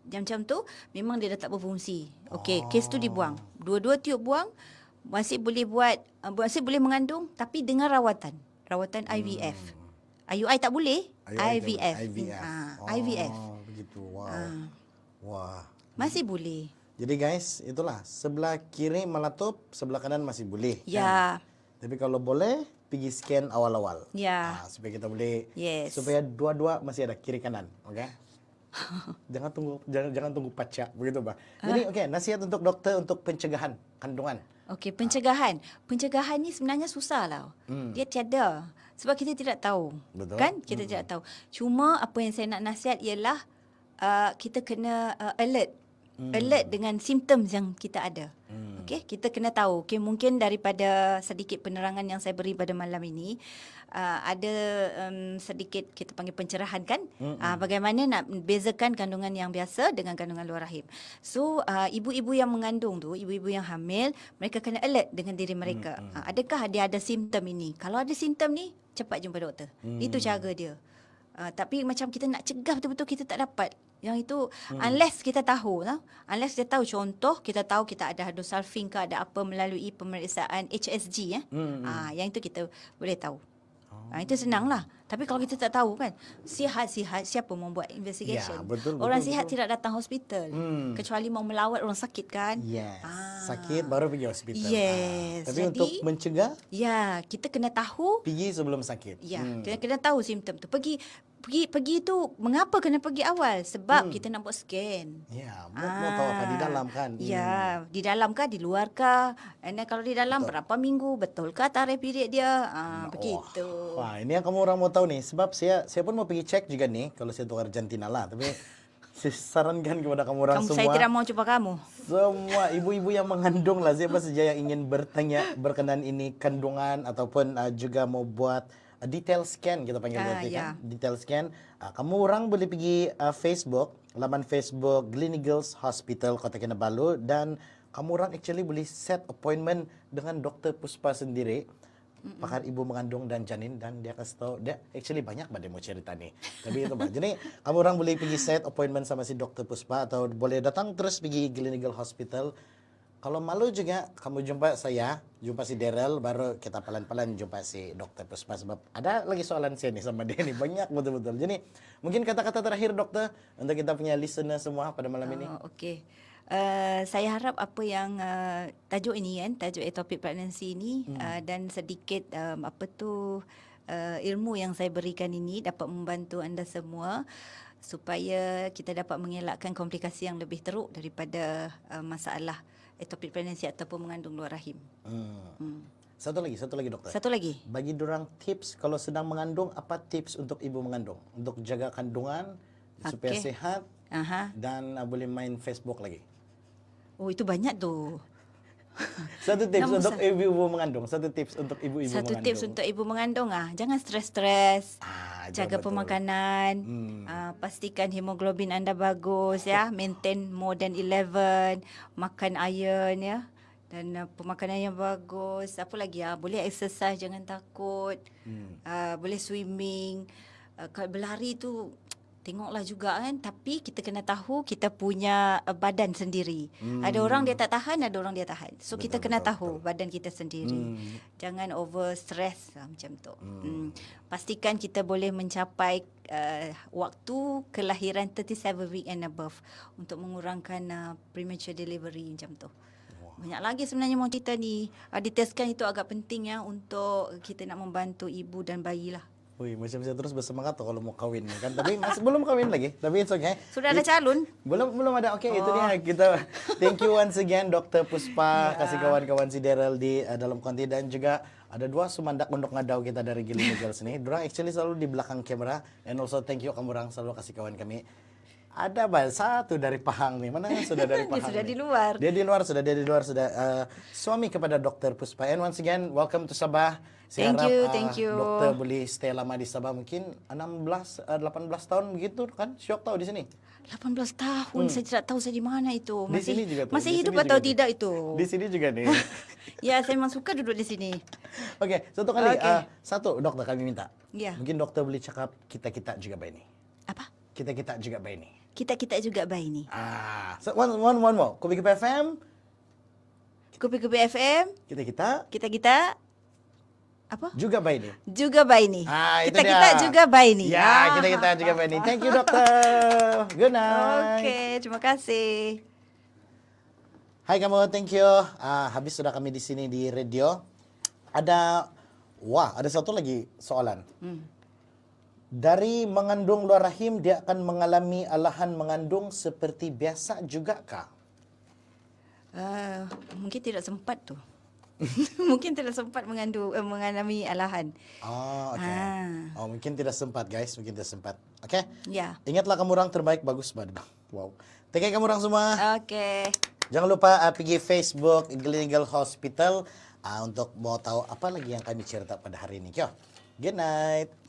yang macam tu memang dia dah tak berfungsi. Okey, ah. kes tu dibuang. Dua-dua tiup buang masih boleh buat uh, masih boleh mengandung tapi dengan rawatan. Rawatan IVF. Hmm. IUI tak boleh, IUI IVF. Hmm, ah, oh, IVF. Hmm. Ha, IVF. begitu. Wow. Ha. Wah. Masih boleh. Jadi guys, itulah sebelah kiri meletup, sebelah kanan masih boleh. Ya. Kan? Tapi kalau boleh pergi scan awal-awal. Ya. Ha, supaya kita boleh yes. supaya dua-dua masih ada kiri kanan, okey? jangan tunggu jangan, jangan tunggu pacak begitu bah. Ah. Jadi uh. okey nasihat untuk doktor untuk pencegahan kandungan. Okey pencegahan. Uh. Pencegahan ni sebenarnya susah lah. Hmm. Dia tiada sebab kita tidak tahu. Betul. Kan? Kita hmm. tidak tahu. Cuma apa yang saya nak nasihat ialah uh, kita kena uh, alert. Uh, hmm. alert dengan simptom yang kita ada. Hmm. Okey, kita kena tahu. Okey, mungkin daripada sedikit penerangan yang saya beri pada malam ini, uh, ada um, sedikit kita panggil pencerahan kan? Hmm. hmm. Uh, bagaimana nak bezakan kandungan yang biasa dengan kandungan luar rahim. So, uh, ibu-ibu yang mengandung tu, ibu-ibu yang hamil, mereka kena alert dengan diri hmm, mereka. Hmm. Uh, adakah dia ada simptom ini? Kalau ada simptom ni, cepat jumpa doktor. Hmm. Itu cara dia. Uh, tapi macam kita nak cegah betul-betul kita tak dapat. Yang itu hmm. unless kita tahu lah. Unless kita tahu contoh kita tahu kita ada dosalfing ke ada apa melalui pemeriksaan HSG eh. Hmm. Uh, yang itu kita boleh tahu. Ah, oh. Uh, itu senang lah. Tapi kalau kita tak tahu kan, sihat-sihat siapa membuat investigasi? Ya, orang betul, sihat betul. tidak datang hospital. Hmm. Kecuali mau melawat orang sakit kan? Yes. Ah. Sakit baru pergi hospital. Ah. Yes. Ah. Tapi Jadi, untuk mencegah? Ya, kita kena tahu. Pergi sebelum sakit. Ya, hmm. kita kena tahu simptom tu. Pergi pergi pergi tu mengapa kena pergi awal sebab hmm. kita nak buat scan. Ya, buat ah. tahu apa di ah. dalam kan. Ya, hmm. di dalam kah di luar kah? And kalau di dalam betul. berapa minggu betul kah tarikh period dia? Ah, Wah. begitu. Wah, ini yang kamu orang mau tahu tahu ni sebab saya saya pun mau pergi check juga ni kalau saya tukar Argentina lah tapi *laughs* saya sarankan kepada kamu orang kamu, semua. Saya tidak mau coba kamu. Semua ibu-ibu yang mengandung lah siapa saja yang ingin bertanya berkenan ini kandungan ataupun uh, juga mau buat uh, detail scan kita panggil uh, ah, nanti yeah. kan ya. detail scan. Uh, kamu orang boleh pergi uh, Facebook laman Facebook Gleneagles Hospital Kota Kinabalu dan kamu orang actually boleh set appointment dengan Dr Puspa sendiri pakar ibu mengandung dan janin dan dia kasih tahu dia actually banyak bade mau cerita nih tapi itu bah jadi kamu orang boleh pergi set appointment sama si dokter puspa atau boleh datang terus pergi Gleneagle hospital kalau malu juga kamu jumpa saya jumpa si Daryl baru kita pelan pelan jumpa si dokter puspa sebab ada lagi soalan sini sama dia nih banyak betul betul jadi mungkin kata kata terakhir dokter untuk kita punya listener semua pada malam oh, ini oke okay. Uh, saya harap apa yang uh, tajuk ini kan tajuk atopic pregnancy ini hmm. uh, dan sedikit um, apa tu uh, ilmu yang saya berikan ini dapat membantu anda semua supaya kita dapat mengelakkan komplikasi yang lebih teruk daripada uh, masalah atopic pregnancy ataupun mengandung luar rahim. Hmm. Hmm. Satu lagi, satu lagi doktor. Satu lagi. Bagi orang tips kalau sedang mengandung apa tips untuk ibu mengandung untuk jaga kandungan okay. supaya sehat. Aha. Dan uh, boleh main Facebook lagi. Oh itu banyak tu. *laughs* Satu tips Nama untuk ibu-ibu mengandung. Satu tips untuk ibu-ibu mengandung. Satu tips untuk ibu mengandung ah, jangan stres-stres. Ah, jaga betul. pemakanan, hmm. ah, pastikan hemoglobin anda bagus ya, maintain more than eleven. makan iron ya dan uh, pemakanan yang bagus. Apa lagi ah, boleh exercise jangan takut. Hmm. Ah, boleh swimming. Uh, berlari tu Tengoklah juga kan tapi kita kena tahu kita punya eh, badan sendiri. Hmm. Ada orang dia tak tahan, ada orang dia tahan. So betul, kita kena betul, tahu betul. badan kita sendiri. Hmm. Jangan over stress lah, macam tu. Hmm. Hmm. Pastikan kita boleh mencapai uh, waktu kelahiran 37 week and above untuk mengurangkan uh, premature delivery macam tu. Banyak lagi sebenarnya mau cerita ni. Uh, ah, diteskan itu agak penting ya untuk kita nak membantu ibu dan bayi lah Wih, masih bisa terus bersemangat tuh kalau mau kawin ya kan. Tapi masih belum kawin lagi. Tapi it's okay. Sudah ada calon? Belum belum ada. Oke, okay, oh. itu dia oh. kita thank you once again Dr. Puspa *laughs* yeah. kasih kawan-kawan si Daryl di uh, dalam konti dan juga ada dua sumandak untuk ngadau kita dari Gili Girls ini. Dora actually selalu di belakang kamera and also thank you kamu orang selalu kasih kawan kami ada bahasa satu dari Pahang nih mana sudah *laughs* dari Pahang dia sudah nih. di luar dia di luar sudah dia di luar sudah uh, suami kepada dokter Puspa and once again welcome to Sabah Saya thank harap, you eh, thank uh, you dokter boleh stay lama di Sabah mungkin 16 18 eh, tahun begitu kan syok tahu di sini 18 tahun hmm. saya tidak tahu saya di mana itu masih di sini juga tuh. masih di hidup sini atau juga tidak itu di sini juga nih *laughs* ya saya memang suka duduk di sini oke okay, satu kali okay. uh, satu dokter kami minta yeah. mungkin dokter boleh cakap kita kita juga baik nih apa kita kita juga baik nih kita kita juga bye ni. Ah. So one one one more. Kopi Kopi FM. Kopi Kopi FM. Kita kita. Kita kita. Apa? Juga bye ni. Juga bye ni. Ah, ya, ah, kita kita juga bye ni. Ya, kita kita juga bye ni. Thank you doktor. Good night. Okay, terima kasih. Hai kamu, thank you. Uh, habis sudah kami di sini di radio. Ada, wah, ada satu lagi soalan. Hmm dari mengandung luar rahim dia akan mengalami alahan mengandung seperti biasa jugakah? Uh, mungkin tidak sempat tu. *laughs* mungkin tidak sempat mengandung uh, mengalami alahan. Oh, okay. Ah. Oh, mungkin tidak sempat guys, mungkin tidak sempat. Okay. Ya. Yeah. Ingatlah kamu orang terbaik bagus badan. *laughs* Wow. Terima kasih kamu orang semua. Okay. Jangan lupa uh, pergi Facebook Gleneagle Hospital uh, untuk mau tahu apa lagi yang kami cerita pada hari ini. Kyo. Good night.